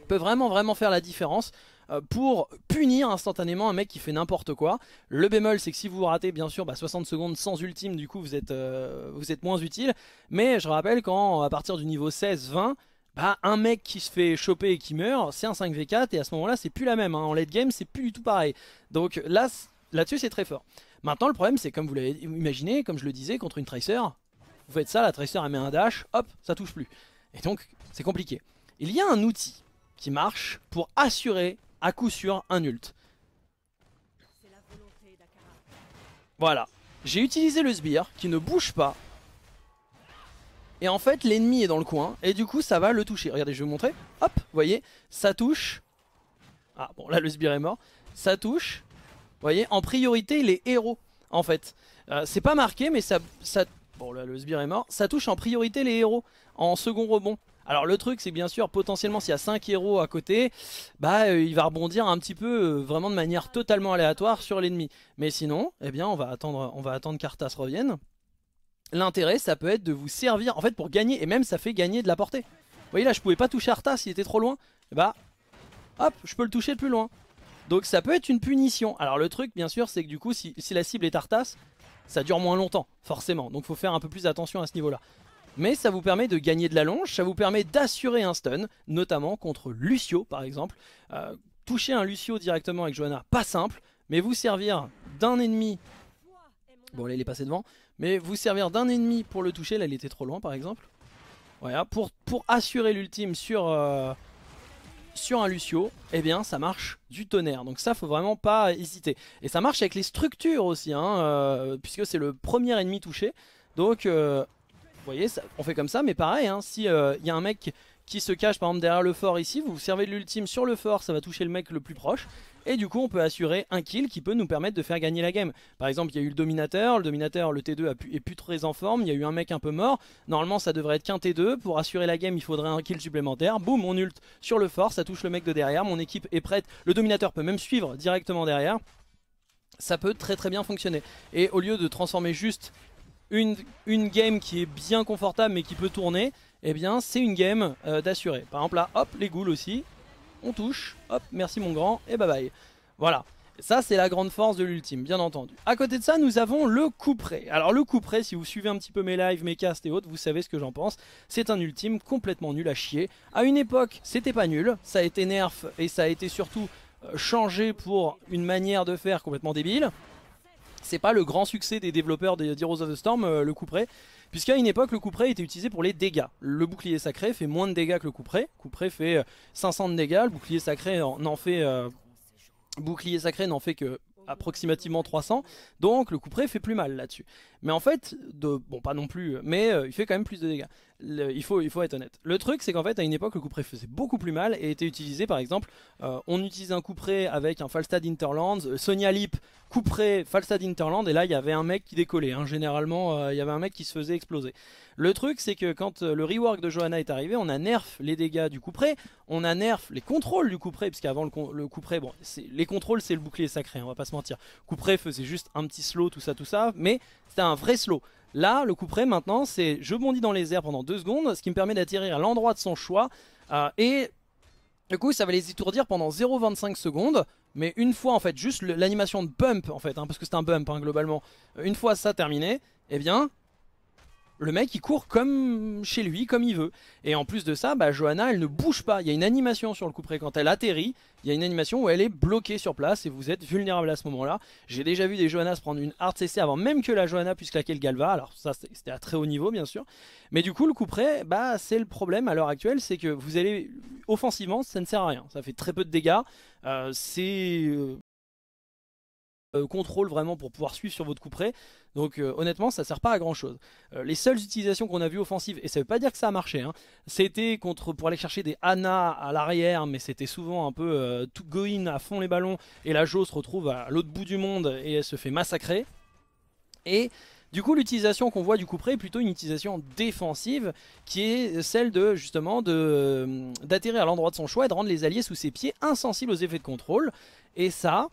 Peut vraiment vraiment faire la différence. Euh, pour punir instantanément un mec qui fait n'importe quoi. Le bémol, c'est que si vous ratez, bien sûr, 60 bah, secondes sans ultime, du coup, vous êtes, euh, vous êtes moins utile. Mais je rappelle à partir du niveau 16-20, bah, un mec qui se fait choper et qui meurt, c'est un 5v4, et à ce moment-là, c'est plus la même. Hein. En late game, c'est plus du tout pareil. Donc là, là-dessus, c'est très fort. Maintenant, le problème, c'est comme vous l'avez imaginé, comme je le disais, contre une Tracer, vous faites ça, la Tracer, elle met un dash, hop, ça touche plus. Et donc, c'est compliqué. Il y a un outil qui marche pour assurer à coup sûr un ult. Voilà. J'ai utilisé le sbire qui ne bouge pas. Et en fait, l'ennemi est dans le coin. Et du coup, ça va le toucher. Regardez, je vais vous montrer. Hop, vous voyez, ça touche. Ah, bon, là, le sbire est mort. Ça touche. Vous voyez, en priorité, les héros, en fait. Euh, c'est pas marqué, mais ça, ça... Bon, là, le sbire est mort. Ça touche en priorité les héros, en second rebond. Alors le truc c'est bien sûr potentiellement s'il y a 5 héros à côté, bah euh, il va rebondir un petit peu euh, vraiment de manière totalement aléatoire sur l'ennemi. Mais sinon, eh bien on va attendre on va attendre qu'Arthas revienne. L'intérêt ça peut être de vous servir en fait pour gagner et même ça fait gagner de la portée. Vous voyez là je pouvais pas toucher Arthas, il était trop loin. Et eh bah hop, je peux le toucher de plus loin. Donc ça peut être une punition. Alors le truc bien sûr c'est que du coup si, si la cible est Arthas, ça dure moins longtemps, forcément. Donc faut faire un peu plus attention à ce niveau-là mais ça vous permet de gagner de la longe, ça vous permet d'assurer un stun, notamment contre Lucio par exemple. Euh, toucher un Lucio directement avec Johanna, pas simple, mais vous servir d'un ennemi... Bon là il est passé devant, mais vous servir d'un ennemi pour le toucher, là il était trop loin par exemple. Voilà, pour, pour assurer l'ultime sur, euh, sur un Lucio, eh bien ça marche du tonnerre. Donc ça faut vraiment pas hésiter. Et ça marche avec les structures aussi, hein, euh, puisque c'est le premier ennemi touché. Donc vous voyez, on fait comme ça, mais pareil, hein, si il euh, y a un mec qui se cache par exemple derrière le fort ici, vous, servez de l'ultime sur le fort, ça va toucher le mec le plus proche. Et du coup, on peut assurer un kill qui peut nous permettre de faire gagner la game. Par exemple, il y a eu le dominateur, le dominateur, le T2 est plus très en forme, il y a eu un mec un peu mort. Normalement, ça devrait être qu'un T2. Pour assurer la game, il faudrait un kill supplémentaire. Boum, on ult sur le fort, ça touche le mec de derrière, mon équipe est prête. Le dominateur peut même suivre directement derrière ça peut très très bien fonctionner. Et au lieu de transformer juste une, une game qui est bien confortable mais qui peut tourner, eh bien c'est une game euh, d'assuré. Par exemple là, hop, les ghouls aussi, on touche, hop, merci mon grand, et bye bye. Voilà. Ça, c'est la grande force de l'ultime, bien entendu. À côté de ça, nous avons le coup couperet. Alors le coup couperet, si vous suivez un petit peu mes lives, mes casts et autres, vous savez ce que j'en pense. C'est un ultime complètement nul à chier. À une époque, c'était pas nul, ça a été nerf et ça a été surtout euh, changé pour une manière de faire complètement débile c'est pas le grand succès des développeurs Heroes of the Storm, euh, le couperet, puisqu'à une époque, le couperet était utilisé pour les dégâts. Le bouclier sacré fait moins de dégâts que le couperet. le fait 500 euh, de dégâts, le bouclier sacré n'en fait... Euh, bouclier sacré n'en fait que approximativement 300, donc le couperet fait plus mal là-dessus. Mais en fait, de, bon pas non plus, mais il fait quand même plus de dégâts il, faut, être honnête. Le truc, c'est qu'en fait, à une époque, le coup faisait beaucoup plus mal et était utilisé, par exemple, euh, on utilise un coup avec un Falstad Interlands euh, Sonia Lip, coup près, Falstad Interland, et là, il y avait un mec qui décollait. Hein. Généralement, euh, il y avait un mec qui se faisait exploser. Le truc, c'est que quand le rework de Johanna est arrivé, on a nerf les dégâts du coup on a nerf les contrôles du coup près, parce qu'avant le, le, coup les contrôles, c'est le bouclier sacré, hein, on va pas se mentir. Coup faisait juste un petit slow, tout ça, tout ça, mais c'était un vrai slow. Là, le coup près maintenant, c'est je bondis dans les airs pendant 2 secondes, ce qui me permet d'atterrir à l'endroit de son choix. Euh, et du coup, ça va les étourdir pendant 0,25 secondes. Mais une fois, en fait, juste l'animation de bump, en fait, hein, parce que c'est un bump, hein, globalement. Une fois ça terminé, eh bien, le mec il court comme chez lui, comme il veut. Et en plus de ça, bah, Johanna elle ne bouge pas. Il y a une animation sur le coup près quand elle atterrit. Il y a une animation où elle est bloquée sur place et vous êtes vulnérable à ce moment-là. J'ai déjà vu des Johanna se prendre une hard CC avant même que la Johanna puisse claquer le Galva. Alors ça c'était à très haut niveau bien sûr. Mais du coup le coup bah, c'est le problème à l'heure actuelle, c'est que vous allez offensivement ça ne sert à rien. Ça fait très peu de dégâts. Euh, c'est euh, euh, contrôle vraiment pour pouvoir suivre sur votre coup près. Donc euh, honnêtement, ça sert pas à grand chose. Euh, les seules utilisations qu'on a vu offensives, et ça veut pas dire que ça a marché, hein, c'était contre pour aller chercher des Anna à l'arrière, mais c'était souvent un peu tout in à fond les ballons, et la Jo se retrouve à l'autre bout du monde et elle se fait massacrer. Et du coup, l'utilisation qu'on voit du coup près est plutôt une utilisation défensive qui est celle de justement d'atterrir à l'endroit de son choix et de rendre les alliés sous ses pieds insensibles aux effets de contrôle. Et ça,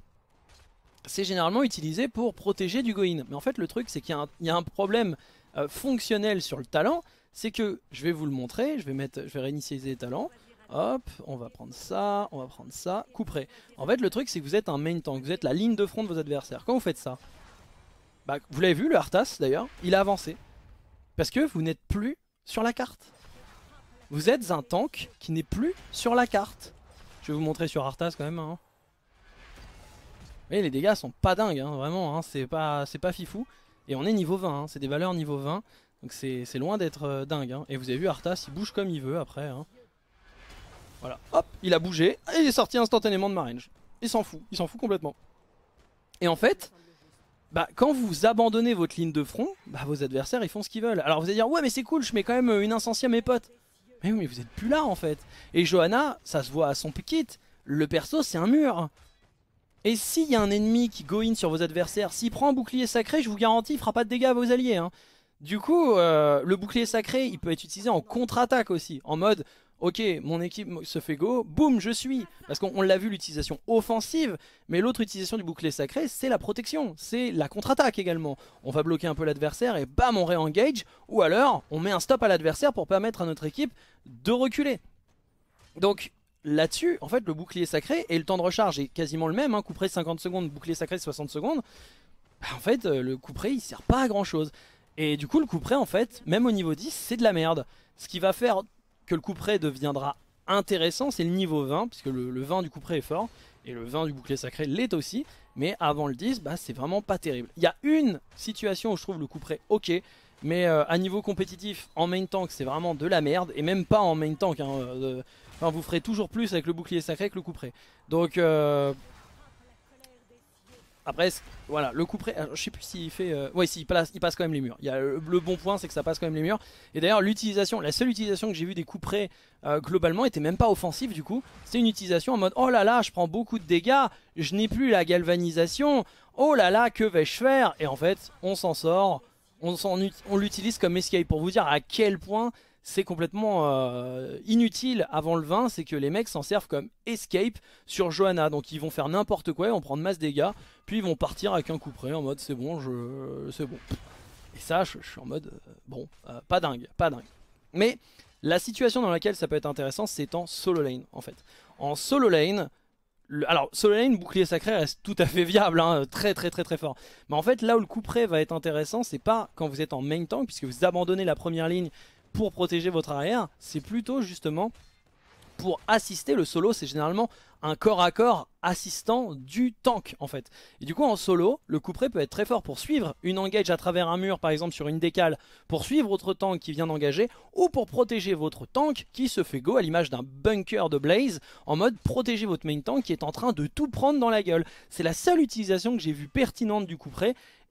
c'est généralement utilisé pour protéger du Goin. Mais en fait, le truc, c'est qu'il y, a un problème euh, fonctionnel sur le talent. C'est que, je vais vous le montrer, je vais, mettre, je vais réinitialiser les talents. Hop, on va prendre ça, on va prendre ça, Couper. En fait, le truc, c'est que vous êtes un main tank, vous êtes la ligne de front de vos adversaires. Quand vous faites ça, bah, vous l'avez vu, le Arthas, d'ailleurs, il a avancé. Parce que vous n'êtes plus sur la carte. Vous êtes un tank qui n'est plus sur la carte. Je vais vous montrer sur Arthas quand même. Hein voyez, les dégâts sont pas dingues, hein, vraiment, hein, c'est pas, pas fifou. Et on est niveau 20, hein, c'est des valeurs niveau 20, donc c'est loin d'être euh, dingue. Et vous avez vu, Arthas, il bouge comme il veut après. Voilà, hop, il a bougé, et il est sorti instantanément de ma range. Il s'en fout, il s'en fout complètement. Et en fait, bah, quand vous abandonnez votre ligne de front, bah, vos adversaires ils font ce qu'ils veulent. Alors vous allez dire, ouais mais c'est cool, je mets quand même euh, une incensie à mes potes. Mais oui, mais vous êtes plus là en fait. Et Johanna, ça se voit à son kit, le perso c'est un mur. Et s'il y a un ennemi qui go in sur vos adversaires, s'il prend un bouclier sacré, je vous garantis, il fera pas de dégâts à vos alliés. Hein. Du coup, euh, le bouclier sacré, il peut être utilisé en contre-attaque aussi, en mode... Ok, mon équipe se fait go, boum, je suis. Parce qu'on l'a vu, l'utilisation offensive, mais l'autre utilisation du bouclier sacré, c'est la protection, c'est la contre-attaque également. On va bloquer un peu l'adversaire et bam, on réengage, ou alors on met un stop à l'adversaire pour permettre à notre équipe de reculer. Donc là-dessus, en fait, le bouclier sacré et le temps de recharge est quasiment le même. Hein, coup 50 secondes, bouclier sacré 60 secondes. Bah, en fait, euh, le coup près, il sert pas à grand-chose. Et du coup, le coup en fait, même au niveau 10, c'est de la merde. Ce qui va faire que le coup deviendra intéressant, c'est le niveau 20, puisque le, 20 du coup est fort, et le 20 du bouclier sacré l'est aussi, mais avant le 10, bah, c'est vraiment pas terrible. Il y a une situation où je trouve le coup ok, mais euh, à niveau compétitif, en main tank, c'est vraiment de la merde, et même pas en main tank. Hein, euh, Enfin, vous ferez toujours plus avec le bouclier sacré que le coup Donc, euh, après, voilà, le coup près, je sais plus s'il fait. Euh, ouais, il passe, il passe quand même les murs. Euh, le, bon point, c'est que ça passe quand même les murs. Et d'ailleurs, l'utilisation, la seule utilisation que j'ai vue des coups globalement était même pas offensive du coup. C'est une utilisation en mode oh là là, je prends beaucoup de dégâts, je n'ai plus la galvanisation, oh là là, que vais-je faire Et en fait, on s'en sort on, on l'utilise comme escape pour vous dire à quel point c'est complètement euh, inutile avant le 20, c'est que les mecs s'en servent comme escape sur Johanna. Donc ils vont faire n'importe quoi, ils vont prendre masse dégâts, puis ils vont partir avec un coup près en mode c'est bon, je c'est bon. Et ça, je, suis en mode euh, bon, euh, pas dingue, pas dingue. Mais la situation dans laquelle ça peut être intéressant, c'est en solo lane en fait. En solo lane, alors solo lane, bouclier sacré reste tout à fait viable, hein, très très très très fort. Mais en fait là où le coup près va être intéressant, c'est pas quand vous êtes en main tank, puisque vous abandonnez la première ligne pour protéger votre arrière, c'est plutôt justement pour assister. Le solo, c'est généralement corps à corps assistant du tank en fait. Et du coup en solo, le coup peut être très fort pour suivre une engage à travers un mur par exemple sur une décale, pour suivre votre tank qui vient d'engager, ou pour protéger votre tank qui se fait go à l'image d'un bunker de Blaze, en mode protéger votre main tank qui est en train de tout prendre dans la gueule. C'est la seule utilisation que j'ai vue pertinente du coup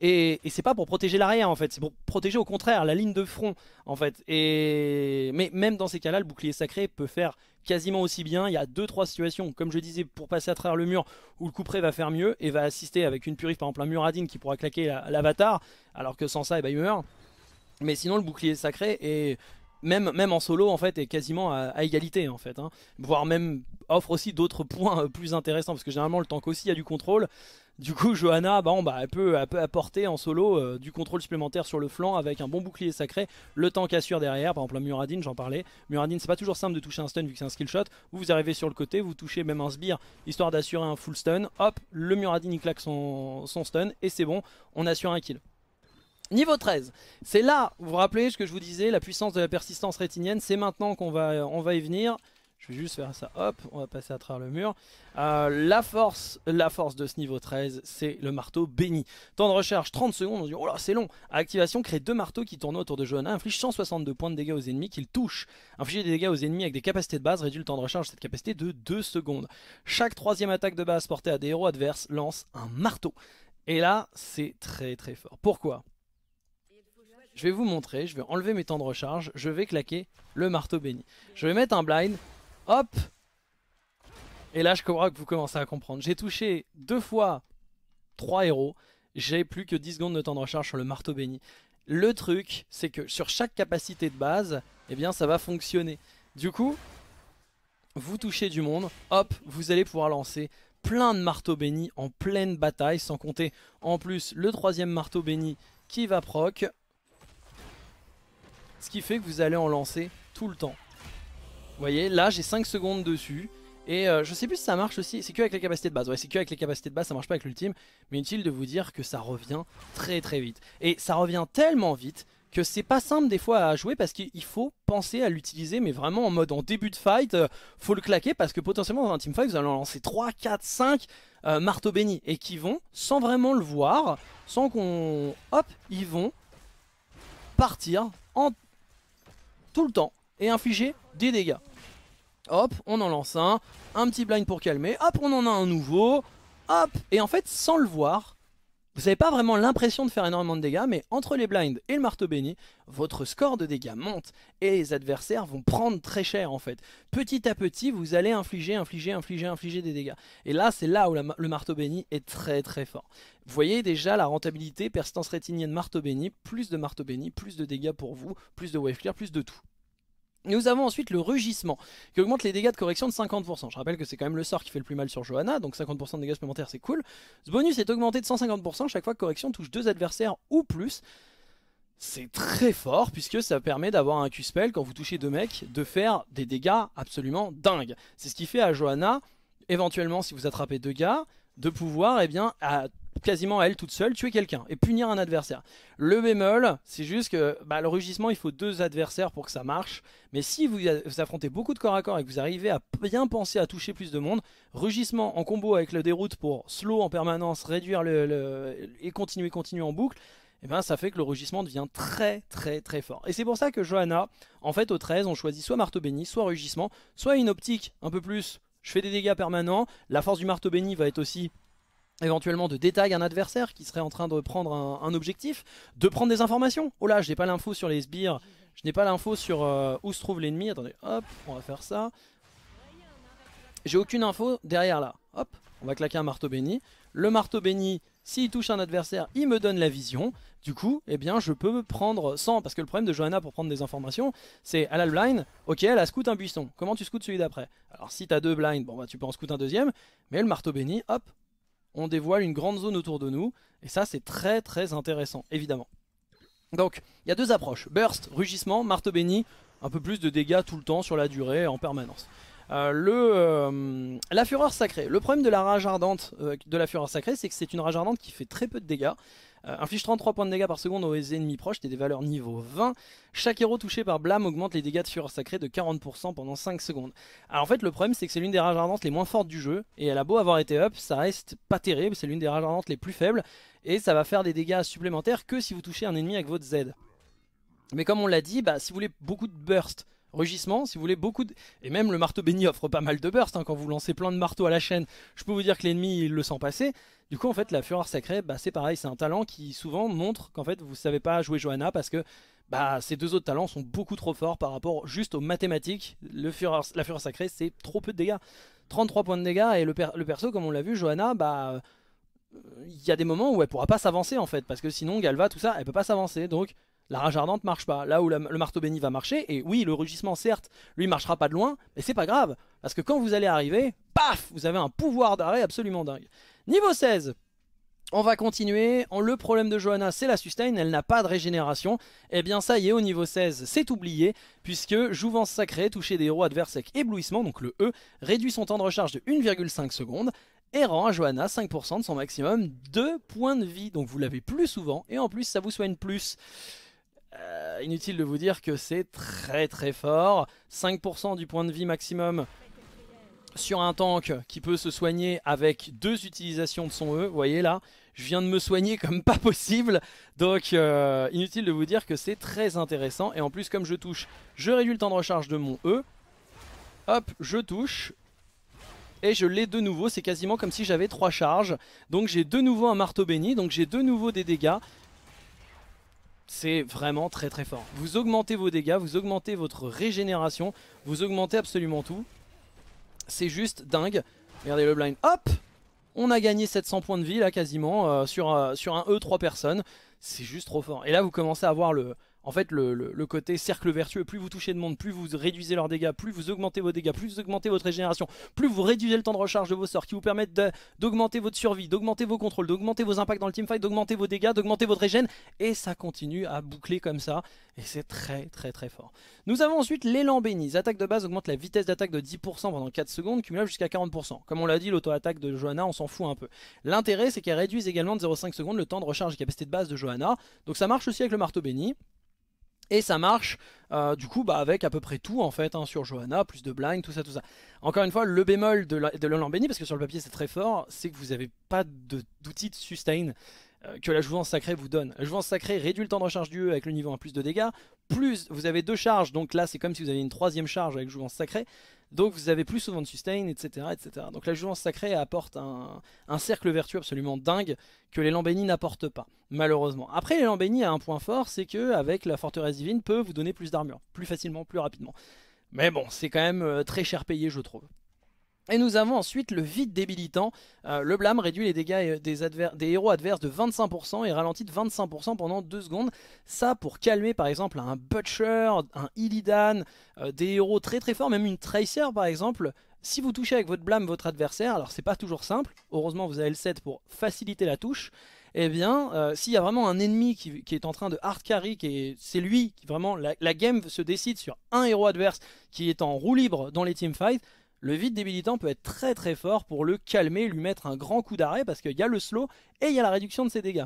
et, c'est pas pour protéger l'arrière en fait, c'est pour protéger au contraire la ligne de front en fait. Et... Mais même dans ces cas là, le bouclier sacré peut faire quasiment aussi bien, il y a deux trois situations comme je dis pour passer à travers le mur, où le coup va faire mieux et va assister avec une purif, par exemple un muradine qui pourra claquer l'avatar, alors que sans ça, eh ben, il meurt. Mais sinon, le bouclier sacré est même, même en solo en fait est quasiment à, égalité en fait, hein. voire même offre aussi d'autres [LAUGHS] points euh, plus intéressants parce que généralement le tank aussi a du contrôle. Du coup, Johanna, bon, bah, bah elle, peut, apporter en solo euh, du contrôle supplémentaire sur le flanc avec un bon bouclier sacré, le tank assure derrière. Par exemple, Muradin, j'en parlais. Muradin, c'est pas toujours simple de toucher un stun vu que c'est un skill shot. Vous, vous arrivez sur le côté, vous touchez même un sbire histoire d'assurer un full stun. Hop, le Muradin il claque son, son stun et c'est bon, on assure un kill. Niveau 13, c'est là, vous vous rappelez ce que je vous disais, la puissance de la persistance rétinienne, c'est maintenant qu'on va, on va y venir. Je vais juste faire ça, hop, on va passer à travers le mur. Euh, la force la force de ce niveau 13, c'est le marteau béni. Temps de recharge, 30 secondes, on dit, oh là, c'est long. activation, crée deux marteaux qui tournent autour de Johanna, inflige 162 points de dégâts aux ennemis qu'il touche. Infliger des dégâts aux ennemis avec des capacités de base réduit le temps de recharge de cette capacité de 2 secondes. Chaque troisième attaque de base portée à des héros adverses lance un marteau. Et là, c'est très très fort. Pourquoi je vais vous montrer, je vais enlever mes temps de recharge, je vais claquer le marteau béni. Je vais mettre un blind, Hop Et là, je crois que vous commencez à comprendre. J'ai touché deux fois trois héros. J'ai plus que 10 secondes de temps de recharge sur le marteau béni. Le truc, c'est que sur chaque capacité de base, eh bien, ça va fonctionner. Du coup, vous touchez du monde, hop, vous allez pouvoir lancer plein de marteaux bénis en pleine bataille, sans compter en plus le troisième marteau béni qui va proc. Ce qui fait que vous allez en lancer tout le temps. Vous voyez, là j'ai 5 secondes dessus. Et euh, je sais plus si ça marche aussi, c'est que avec les capacités de base, ouais c'est que avec les capacités de base, ça marche pas avec l'ultime, mais utile de vous dire que ça revient très très vite. Et ça revient tellement vite que c'est pas simple des fois à jouer parce qu'il faut penser à l'utiliser, mais vraiment en mode en début de fight, euh, faut le claquer parce que potentiellement dans un team fight vous allez en lancer 3, 4, 5 marteaux bénis et qui vont, sans vraiment le voir, sans qu'on... hop, ils vont partir en tout le temps et infliger des dégâts. Hop, on en lance un, un petit blind pour calmer, hop, on en a un nouveau, hop, et en fait, sans le voir, vous n'avez pas vraiment l'impression de faire énormément de dégâts, mais entre les blinds et le marteau béni, votre score de dégâts monte et les adversaires vont prendre très cher en fait. Petit à petit, vous allez infliger, infliger, infliger, infliger des dégâts. Et là, c'est là où le marteau béni est très très fort. Vous voyez déjà la rentabilité, persistance rétinienne marteau béni, plus de marteau béni, plus de dégâts pour vous, plus de wave clear, plus de tout. Nous avons ensuite le rugissement, qui augmente les dégâts de correction de 50%. Je rappelle que c'est quand même le sort qui fait le plus mal sur Johanna, donc 50% de dégâts supplémentaires c'est cool. Ce bonus est augmenté de 150% chaque fois que correction touche deux adversaires ou plus. C'est très fort puisque ça permet d'avoir un Q-spell quand vous touchez deux mecs de faire des dégâts absolument dingues. C'est ce qui fait à Johanna, éventuellement si vous attrapez deux gars, de pouvoir, eh bien, quasiment à elle toute seule tuer quelqu'un et punir un adversaire. Le bémol, c'est juste que bah, le rugissement, il faut deux adversaires pour que ça marche. Mais si vous, affrontez beaucoup de corps à corps et que vous arrivez à bien penser à toucher plus de monde, rugissement en combo avec le déroute pour slow en permanence, réduire le, et continuer, continuer en boucle. Eh ben, ça fait que le rugissement devient très très très fort. Et c'est pour ça que Johanna, en fait au 13, on choisit soit marteau béni, soit rugissement, soit une optique un peu plus je fais des dégâts permanents, la force du marteau béni va être aussi éventuellement de détailler un adversaire qui serait en train de prendre un, objectif, de prendre des informations. Oh là, je n'ai pas l'info sur les sbires, je n'ai pas l'info sur euh, où se trouve l'ennemi. Attendez, hop, on va faire ça. J'ai aucune info derrière là. Hop, on va claquer un marteau béni. Le marteau béni s'il touche un adversaire, il me donne la vision. Du coup, eh bien, je peux prendre 100. Parce que le problème de Johanna pour prendre des informations, c'est à le blind, ok, elle a scout un buisson. Comment tu scouts celui d'après Alors, si as deux blinds, bon, bah, tu peux en scout un deuxième. Mais le marteau béni, hop, on dévoile une grande zone autour de nous. Et ça, c'est très très intéressant, évidemment. Donc, il y a deux approches. Burst, rugissement, marteau béni, un peu plus de dégâts tout le temps sur la durée en permanence. Euh, le, euh, la fureur sacrée. Le problème de la rage ardente, euh, de la fureur sacrée, c'est que c'est une rage ardente qui fait très peu de dégâts. inflige 33 points de dégâts par seconde aux ennemis proches, c'est des valeurs niveau 20. Chaque héros touché par blâme augmente les dégâts de fureur sacrée de 40% pendant 5 secondes. Alors en fait, le problème, c'est que c'est l'une des rages ardentes les moins fortes du jeu, et elle a beau avoir été up, ça reste pas terrible, c'est l'une des rages ardentes les plus faibles, et ça va faire des dégâts supplémentaires que si vous touchez un ennemi avec votre Z. Mais comme on l'a dit, bah, si vous voulez beaucoup de burst, rugissement, si vous voulez, beaucoup Et même le marteau béni offre pas mal de burst, hein. quand vous lancez plein de marteaux à la chaîne, je peux vous dire que l'ennemi il le sent passer. Du coup en fait la fureur sacrée, bah, c'est pareil, c'est un talent qui souvent montre qu'en fait vous savez pas jouer Johanna parce que bah, ces deux autres talents sont beaucoup trop forts par rapport juste aux mathématiques. Le fureur... La fureur sacrée c'est trop peu de dégâts. 33 points de dégâts et le, perso comme on l'a vu, Johanna, bah... Euh, il y a des moments où elle pourra pas s'avancer en fait, parce que sinon Galva, tout ça, elle peut pas s'avancer. Donc la rage ardente marche pas. Là où le marteau béni va marcher, et oui, le rugissement, certes, lui marchera pas de loin, mais c'est pas grave. Parce que quand vous allez arriver, paf, vous avez un pouvoir d'arrêt absolument dingue. Niveau 16, on va continuer. Le problème de Johanna, c'est la sustain. Elle n'a pas de régénération. Et eh bien, ça y est, au niveau 16, c'est oublié. Puisque Jouvence Sacrée, toucher des héros adverses avec éblouissement, donc le E, réduit son temps de recharge de 1,5 secondes. Et rend à Johanna 5% de son maximum de points de vie. Donc vous l'avez plus souvent. Et en plus, ça vous soigne plus. Euh, inutile de vous dire que c'est très très fort. 5% du point de vie maximum sur un tank qui peut se soigner avec deux utilisations de son E. Vous voyez là, je viens de me soigner comme pas possible. Donc euh, inutile de vous dire que c'est très intéressant. Et en plus comme je touche, je réduis le temps de recharge de mon E. Hop, je touche. Et je l'ai de nouveau, c'est quasiment comme si j'avais trois charges. Donc j'ai de nouveau un marteau béni, donc j'ai de nouveau des dégâts c'est vraiment très très fort. Vous augmentez vos dégâts, vous augmentez votre régénération, vous augmentez absolument tout. C'est juste dingue. Regardez le blind, hop On a gagné 700 points de vie là quasiment euh, sur, euh, sur un E3 personnes. C'est juste trop fort. Et là vous commencez à voir le, en fait le, côté cercle vertueux, plus vous touchez de monde, plus vous réduisez leurs dégâts, plus vous augmentez vos dégâts, plus vous augmentez votre régénération, plus vous réduisez le temps de recharge de vos sorts qui vous permettent d'augmenter votre survie, d'augmenter vos contrôles, d'augmenter vos impacts dans le teamfight, d'augmenter vos dégâts, d'augmenter votre régène, et ça continue à boucler comme ça, et c'est très très très fort. Nous avons ensuite l'élan béni, Attaque de base augmente la vitesse d'attaque de 10% pendant 4 secondes, cumulable jusqu'à 40%. Comme on l'a dit, l'auto-attaque de Johanna, on s'en fout un peu. L'intérêt c'est qu'elle réduise également de 0,5 secondes le temps de recharge et capacité de base de Johanna, donc ça marche aussi avec le marteau béni. Et ça marche euh, du coup bah, avec à peu près tout en fait hein, sur Johanna, plus de blind, tout ça, tout ça. Encore une fois, le bémol de l'Olan Béni, parce que sur le papier c'est très fort, c'est que vous n'avez pas d'outil de, sustain euh, que la jouance sacrée vous donne. La jouance sacrée réduit le temps de recharge du E avec le niveau 1 plus de dégâts, plus vous avez deux charges, donc là c'est comme si vous aviez une troisième charge avec jouance sacrée, donc vous avez plus souvent de sustain, etc. etc. Donc la jouance sacrée apporte un, cercle vertueux absolument dingue que les béni n'apportent pas, malheureusement. Après, les béni a un point fort, c'est que avec la forteresse divine peut vous donner plus d'armure, plus facilement, plus rapidement. Mais bon, c'est quand même euh, très cher payé, je trouve. Et nous avons ensuite le vide débilitant. Euh, le blâme réduit les dégâts euh, des, héros adverses de 25% et ralentit de 25% pendant 2 secondes. Ça pour calmer par exemple un Butcher, un Illidan, euh, des héros très très forts, même une Tracer par exemple. Si vous touchez avec votre blâme votre adversaire, alors c'est pas toujours simple, heureusement vous avez le set pour faciliter la touche, eh bien, s'il y a vraiment un ennemi qui, est en train de hard carry, c'est lui qui vraiment, la, la, game se décide sur un héros adverse qui est en roue libre dans les teamfights, le vide débilitant peut être très très fort pour le calmer, lui mettre un grand coup d'arrêt parce qu'il y a le slow et il y a la réduction de ses dégâts.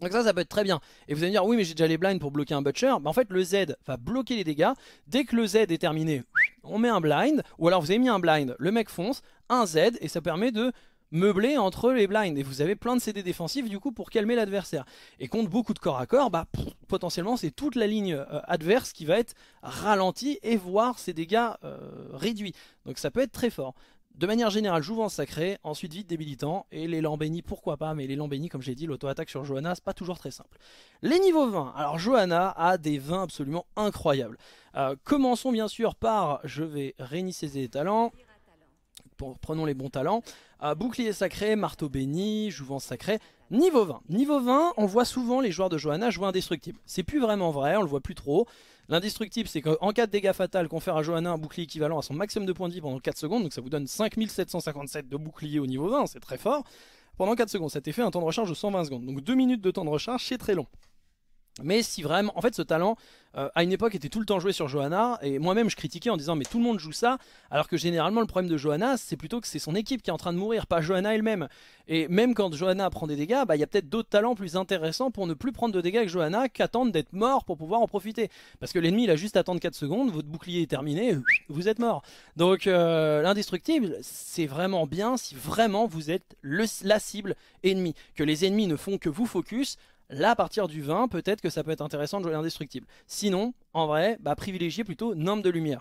Donc ça, ça peut être très bien. Et vous allez me dire, oui, mais j'ai déjà les blinds pour bloquer un butcher. Mais en fait, le Z va bloquer les dégâts. Dès que le Z est terminé, on met un blind. Ou alors vous avez mis un blind, le mec fonce, un Z, et ça permet de meublé entre les blinds et vous avez plein de CD défensifs du coup pour calmer l'adversaire. Et contre beaucoup de corps à corps, bah, potentiellement c'est toute la ligne euh, adverse qui va être ralentie et voir ses dégâts euh, réduits. Donc ça peut être très fort. De manière générale, jouvence sacré ensuite vite débilitant, et les Lambéni pourquoi pas, mais les Lambéni comme j'ai dit, l'auto-attaque sur Johanna, c'est pas toujours très simple. Les niveaux 20, alors Johanna a des 20 absolument incroyables. Euh, commençons bien sûr par, je vais réinitialiser les talents, prenons les bons talents. Ah, bouclier sacré, marteau béni, jouvence sacré. Niveau 20. Niveau 20, on voit souvent les joueurs de Johanna jouer indestructible. C'est plus vraiment vrai, on le voit plus trop. L'indestructible, c'est qu'en cas de dégâts fatals, confère à Johanna un bouclier équivalent à son maximum de points de vie pendant 4 secondes. Donc ça vous donne 5757 de bouclier au niveau 20, c'est très fort. Pendant 4 secondes, cet effet a un temps de recharge de 120 secondes. Donc 2 minutes de temps de recharge, c'est très long. Mais si vraiment, en fait ce talent euh, à une époque était tout le temps joué sur Johanna et moi-même je critiquais en disant mais tout le monde joue ça alors que généralement le problème de Johanna c'est plutôt que c'est son équipe qui est en train de mourir pas Johanna elle-même et même quand Johanna prend des dégâts bah, il y a peut-être d'autres talents plus intéressants pour ne plus prendre de dégâts que Johanna qu'attendre d'être mort pour pouvoir en profiter parce que l'ennemi il a juste à attendre 4 secondes votre bouclier est terminé vous êtes mort donc euh, l'indestructible c'est vraiment bien si vraiment vous êtes la cible ennemie que les ennemis ne font que vous focus là à partir du 20 peut-être que ça peut être intéressant de jouer indestructible. Sinon, en vrai, bah, privilégiez plutôt normes de lumière.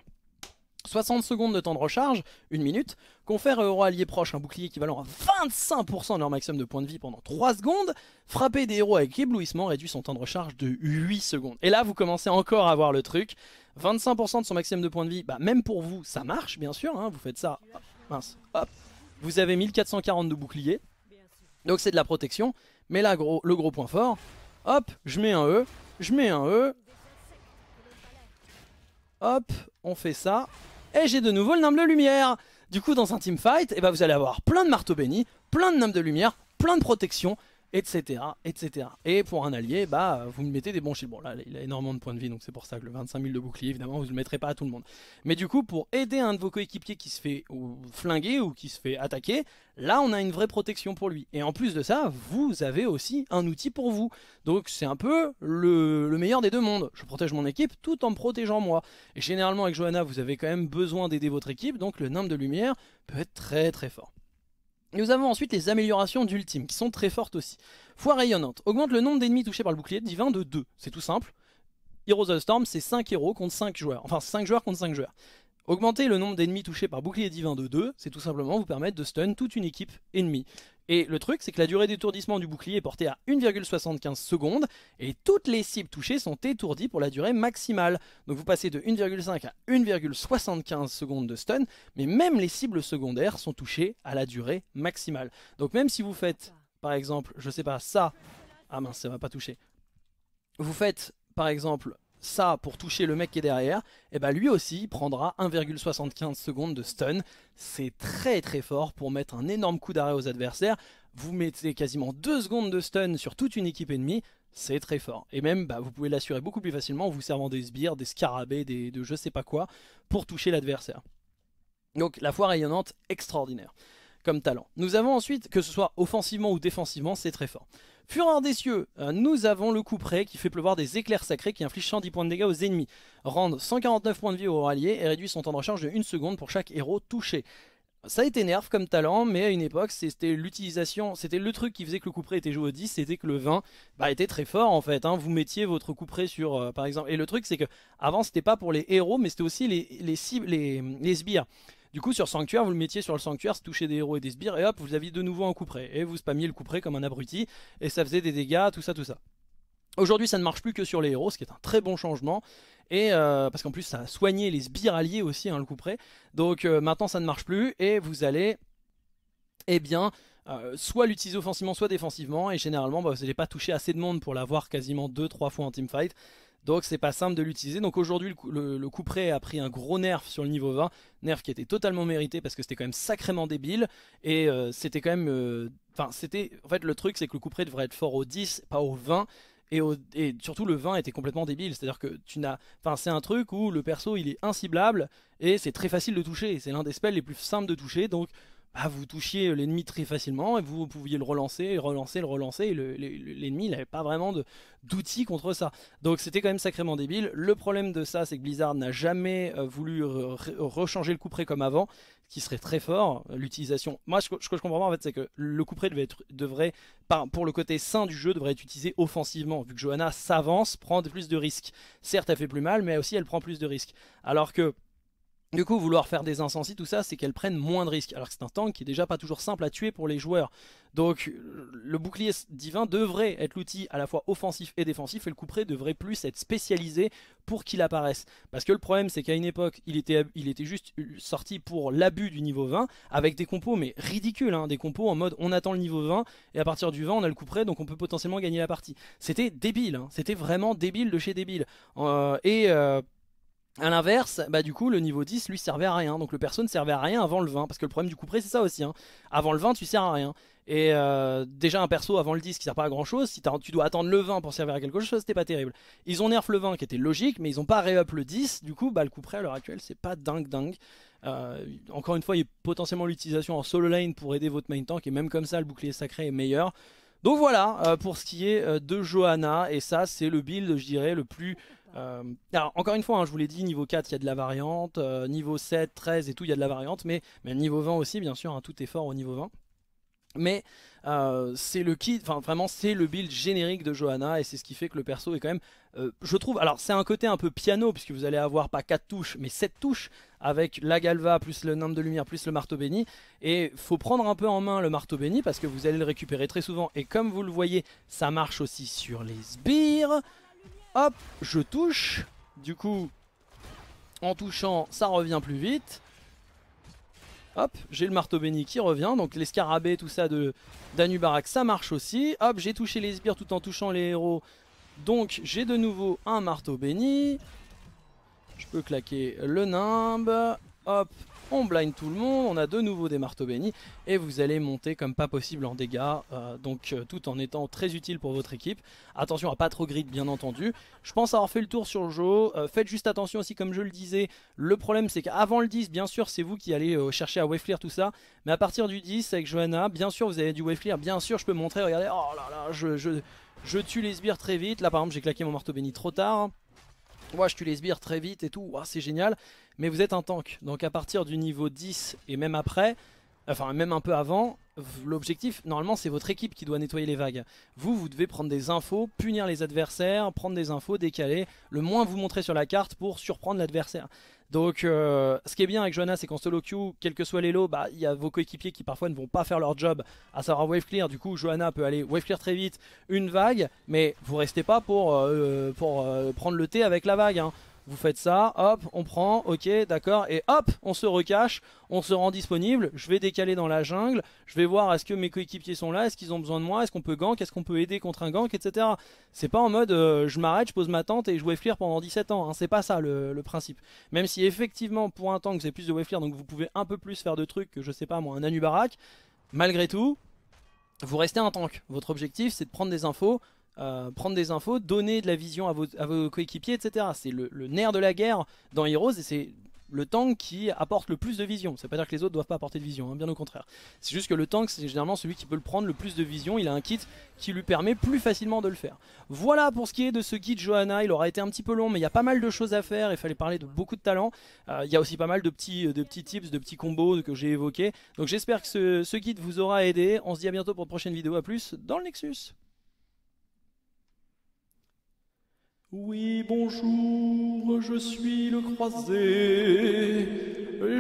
60 secondes de temps de recharge, une minute, confère euh, au héros allié proche un bouclier équivalent à 25% de leur maximum de points de vie pendant 3 secondes, frapper des héros avec éblouissement réduit son temps de recharge de 8 secondes. Et là vous commencez encore à voir le truc, 25% de son maximum de points de vie, bah même pour vous ça marche bien sûr, hein, vous faites ça, hop, mince, hop, vous avez 1440 de bouclier, donc c'est de la protection, mais là, le gros point fort, hop, je mets un E, je mets un E. Hop, on fait ça. Et j'ai de nouveau le nimble de lumière. Du coup, dans un teamfight, eh ben, vous allez avoir plein de marteaux bénis, plein de nimble de lumière, plein de protection etc., etc. Et pour un allié, bah, vous me mettez des bons shields Bon, là, il a énormément de points de vie, donc c'est pour ça que le 25 000 de bouclier, évidemment, vous ne le mettrez pas à tout le monde. Mais du coup, pour aider un de vos coéquipiers qui se fait flinguer ou qui se fait attaquer, là, on a une vraie protection pour lui. Et en plus de ça, vous avez aussi un outil pour vous. Donc, c'est un peu le, meilleur des deux mondes. Je protège mon équipe tout en protégeant moi. Et généralement, avec Johanna, vous avez quand même besoin d'aider votre équipe, donc le nombre de lumière peut être très très fort. Nous avons ensuite les améliorations d'ultime, qui sont très fortes aussi. Foi rayonnante, augmente le nombre d'ennemis touchés par le bouclier divin de 2, c'est tout simple. Heroes of the Storm, c'est 5 héros contre 5 joueurs, enfin 5 joueurs contre 5 joueurs. Augmenter le nombre d'ennemis touchés par bouclier divin de 2, c'est tout simplement vous permettre de stun toute une équipe ennemie. Et le truc, c'est que la durée d'étourdissement du bouclier est portée à 1,75 secondes, et toutes les cibles touchées sont étourdies pour la durée maximale. Donc vous passez de 1,5 à 1,75 secondes de stun, mais même les cibles secondaires sont touchées à la durée maximale. Donc même si vous faites, par exemple, je sais pas, ça... Ah mince, ça va pas toucher. Vous faites, par exemple, ça pour toucher le mec qui est derrière, et eh bah ben, lui aussi prendra 1,75 secondes de stun. C'est très très fort pour mettre un énorme coup d'arrêt aux adversaires. Vous mettez quasiment 2 secondes de stun sur toute une équipe ennemie, c'est très fort. Et même, bah, vous pouvez l'assurer beaucoup plus facilement en vous servant des sbires, des scarabées, des, de je sais pas quoi, pour toucher l'adversaire. Donc la foi rayonnante, extraordinaire comme talent. Nous avons ensuite, que ce soit offensivement ou défensivement, c'est très fort. Fureur des cieux, nous avons le coup qui fait pleuvoir des éclairs sacrés qui infligent 110 points de dégâts aux ennemis, rendent 149 points de vie aux alliés et réduit son temps de recharge de 1 seconde pour chaque héros touché. Ça a été nerf comme talent, mais à une époque, c'était l'utilisation, c'était le truc qui faisait que le coup était joué au 10, c'était que le 20 bah, était très fort en fait. Hein. Vous mettiez votre coup sur, euh, par exemple, et le truc c'est que avant c'était pas pour les héros, mais c'était aussi les, les sbires. Du coup, sur Sanctuaire, vous le mettiez sur le Sanctuaire, se toucher des héros et des sbires, et hop, vous aviez de nouveau un coup près. Et vous spammiez le coup comme un abruti, et ça faisait des dégâts, tout ça, tout ça. Aujourd'hui, ça ne marche plus que sur les héros, ce qui est un très bon changement. Et euh, parce qu'en plus, ça a soigné les sbires alliés aussi, hein, le coup Donc euh, maintenant, ça ne marche plus, et vous allez, eh bien, euh, soit l'utiliser offensivement, soit défensivement. Et généralement, bah, vous n'allez pas toucher assez de monde pour l'avoir quasiment 2-3 fois en teamfight. Donc c'est pas simple de l'utiliser. Donc aujourd'hui le, le, a pris un gros nerf sur le niveau 20, nerf qui était totalement mérité parce que c'était quand même sacrément débile et euh, c'était quand même euh, enfin c'était en fait le truc c'est que le coup devrait être fort au 10, pas au 20. Et, et, surtout le 20 était complètement débile, c'est-à-dire que tu n'as, enfin c'est un truc où le perso il est inciblable et c'est très facile de toucher, c'est l'un des spells les plus simples de toucher, donc ah, vous touchiez euh, l'ennemi très facilement et vous, pouviez le relancer, le relancer, le relancer. Et l'ennemi il n'avait pas vraiment d'outils contre ça. Donc c'était quand même sacrément débile. Le problème de ça, c'est que Blizzard n'a jamais euh, voulu rechanger le coup comme avant, qui serait très fort. Euh, l'utilisation. Moi, ce que, je comprends en fait, c'est que le coup être, devrait, pour le côté sain du jeu, devrait être utilisé offensivement, vu que Johanna s'avance, prend plus de risques. Certes, elle fait plus mal, mais aussi elle prend plus de risques. Alors que du coup, vouloir faire des incensis tout ça, c'est qu'elles prennent moins de risques. Alors que c'est un tank qui est déjà pas toujours simple à tuer pour les joueurs. Donc, le bouclier divin devrait être l'outil à la fois offensif et défensif, et le couperet devrait plus être spécialisé pour qu'il apparaisse. Parce que le problème, c'est qu'à une époque, il était, il était juste euh, sorti pour l'abus du niveau 20, avec des compos, mais ridicules, hein, des compos en mode on attend le niveau 20, et à partir du 20, on a le couperet, donc on peut potentiellement gagner la partie. C'était débile, hein, c'était vraiment débile de chez débile. Euh, et... Euh, a l'inverse, bah du coup le niveau 10 lui servait à rien, donc le perso ne servait à rien avant le 20, parce que le problème du coup c'est ça aussi, hein. avant le 20 tu sers à rien, et euh, déjà un perso avant le 10 qui sert pas à grand chose, si tu dois attendre le 20 pour servir à quelque chose, c'était pas terrible. Ils ont nerf le 20 qui était logique, mais ils ont pas re-up le 10, du coup bah, le coup près à l'heure actuelle c'est pas dingue dingue. Euh, encore une fois, il y a potentiellement l'utilisation en solo lane pour aider votre main tank, et même comme ça le bouclier sacré est meilleur. Donc voilà euh, pour ce qui est de Johanna, et ça c'est le build je dirais le plus euh, alors encore une fois, hein, je vous l'ai dit, niveau 4 il y a de la variante, euh, niveau 7, 13 et tout il y a de la variante, mais, niveau 20 aussi bien sûr, hein, tout est fort au niveau 20. Mais euh, c'est le kit, enfin vraiment c'est le build générique de Johanna et c'est ce qui fait que le perso est quand même, je trouve, alors c'est un côté un peu piano puisque vous allez avoir pas 4 touches mais 7 touches avec la galva plus le nombre de lumière plus le marteau béni et faut prendre un peu en main le marteau béni parce que vous allez le récupérer très souvent et comme vous le voyez ça marche aussi sur les sbires, Hop, je touche. Du coup, en touchant, ça revient plus vite. Hop, j'ai le marteau béni qui revient. Donc les scarabées, tout ça de d'Anubarak, ça marche aussi. Hop, j'ai touché les sbires tout en touchant les héros. Donc j'ai de nouveau un marteau béni. Je peux claquer le nimbe. Hop, on blind tout le monde, on a de nouveau des marteaux bénis, et vous allez monter comme pas possible en dégâts, euh, donc euh, tout en étant très utile pour votre équipe. Attention à pas trop grid bien entendu. Je pense avoir fait le tour sur le jeu, faites juste attention aussi comme je le disais, le problème c'est qu'avant le 10, bien sûr c'est vous qui allez euh, chercher à waveclear tout ça, mais à partir du 10 avec Johanna, bien sûr vous avez du waveclear, bien sûr je peux montrer, regardez, oh là là, je, je, je tue les sbires très vite, là par exemple j'ai claqué mon marteau béni trop tard, je tue les sbires très vite et tout, c'est génial. Mais vous êtes un tank, donc à partir du niveau 10 et même après, enfin même un peu avant, l'objectif, normalement, c'est votre équipe qui doit nettoyer les vagues. Vous, vous devez prendre des infos, punir les adversaires, prendre des infos, décaler, le moins vous montrer sur la carte pour surprendre l'adversaire. Donc euh, ce qui est bien avec Johanna, c'est qu'en solo queue, quel que soit l'élo, bah il y a vos coéquipiers qui parfois ne vont pas faire leur job, à savoir wave clear. Du coup, Johanna peut aller wave clear très vite, une vague, mais vous restez pas pour, euh, euh, prendre le thé avec la vague. Hein vous faites ça, hop, on prend, ok, d'accord, et hop, on se recache, on se rend disponible, je vais décaler dans la jungle, je vais voir est-ce que mes coéquipiers sont là, est-ce qu'ils ont besoin de moi, est-ce qu'on peut gank, est-ce qu'on peut aider contre un gank, etc. C'est pas en mode euh, je m'arrête, je pose ma tente et je clear pendant 17 ans, hein. c'est pas ça le, principe. Même si effectivement pour un tank c'est plus de clear, donc vous pouvez un peu plus faire de trucs que je sais pas moi, un Anubarak, malgré tout, vous restez un tank. Votre objectif, c'est de prendre des infos, euh, prendre des infos, donner de la vision à vos, à vos coéquipiers, etc. C'est le, nerf de la guerre dans Heroes et c'est le tank qui apporte le plus de vision. Ça veut pas dire que les autres doivent pas apporter de vision, hein, bien au contraire. C'est juste que le tank, c'est généralement celui qui peut le prendre le plus de vision. Il a un kit qui lui permet plus facilement de le faire. Voilà pour ce qui est de ce guide Johanna. Il aura été un petit peu long, mais il y a pas mal de choses à faire. Il fallait parler de beaucoup de talents. Euh, il y a aussi pas mal de petits, de petits tips, de petits combos que j'ai évoqués. Donc j'espère que ce, ce guide vous aura aidé. On se dit à bientôt pour une prochaine vidéo. à plus dans le Nexus. Oui, bonjour, je suis le croisé.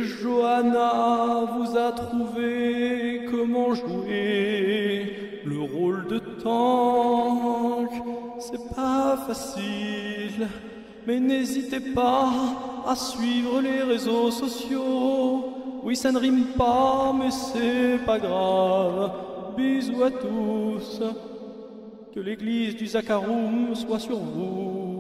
Johanna vous a trouvé comment jouer le rôle de tank. C'est pas facile, mais n'hésitez pas à suivre les réseaux sociaux. Oui, ça ne rime pas, mais c'est pas grave. Bisous à tous. Que l'église du Zacharum soit sur vous.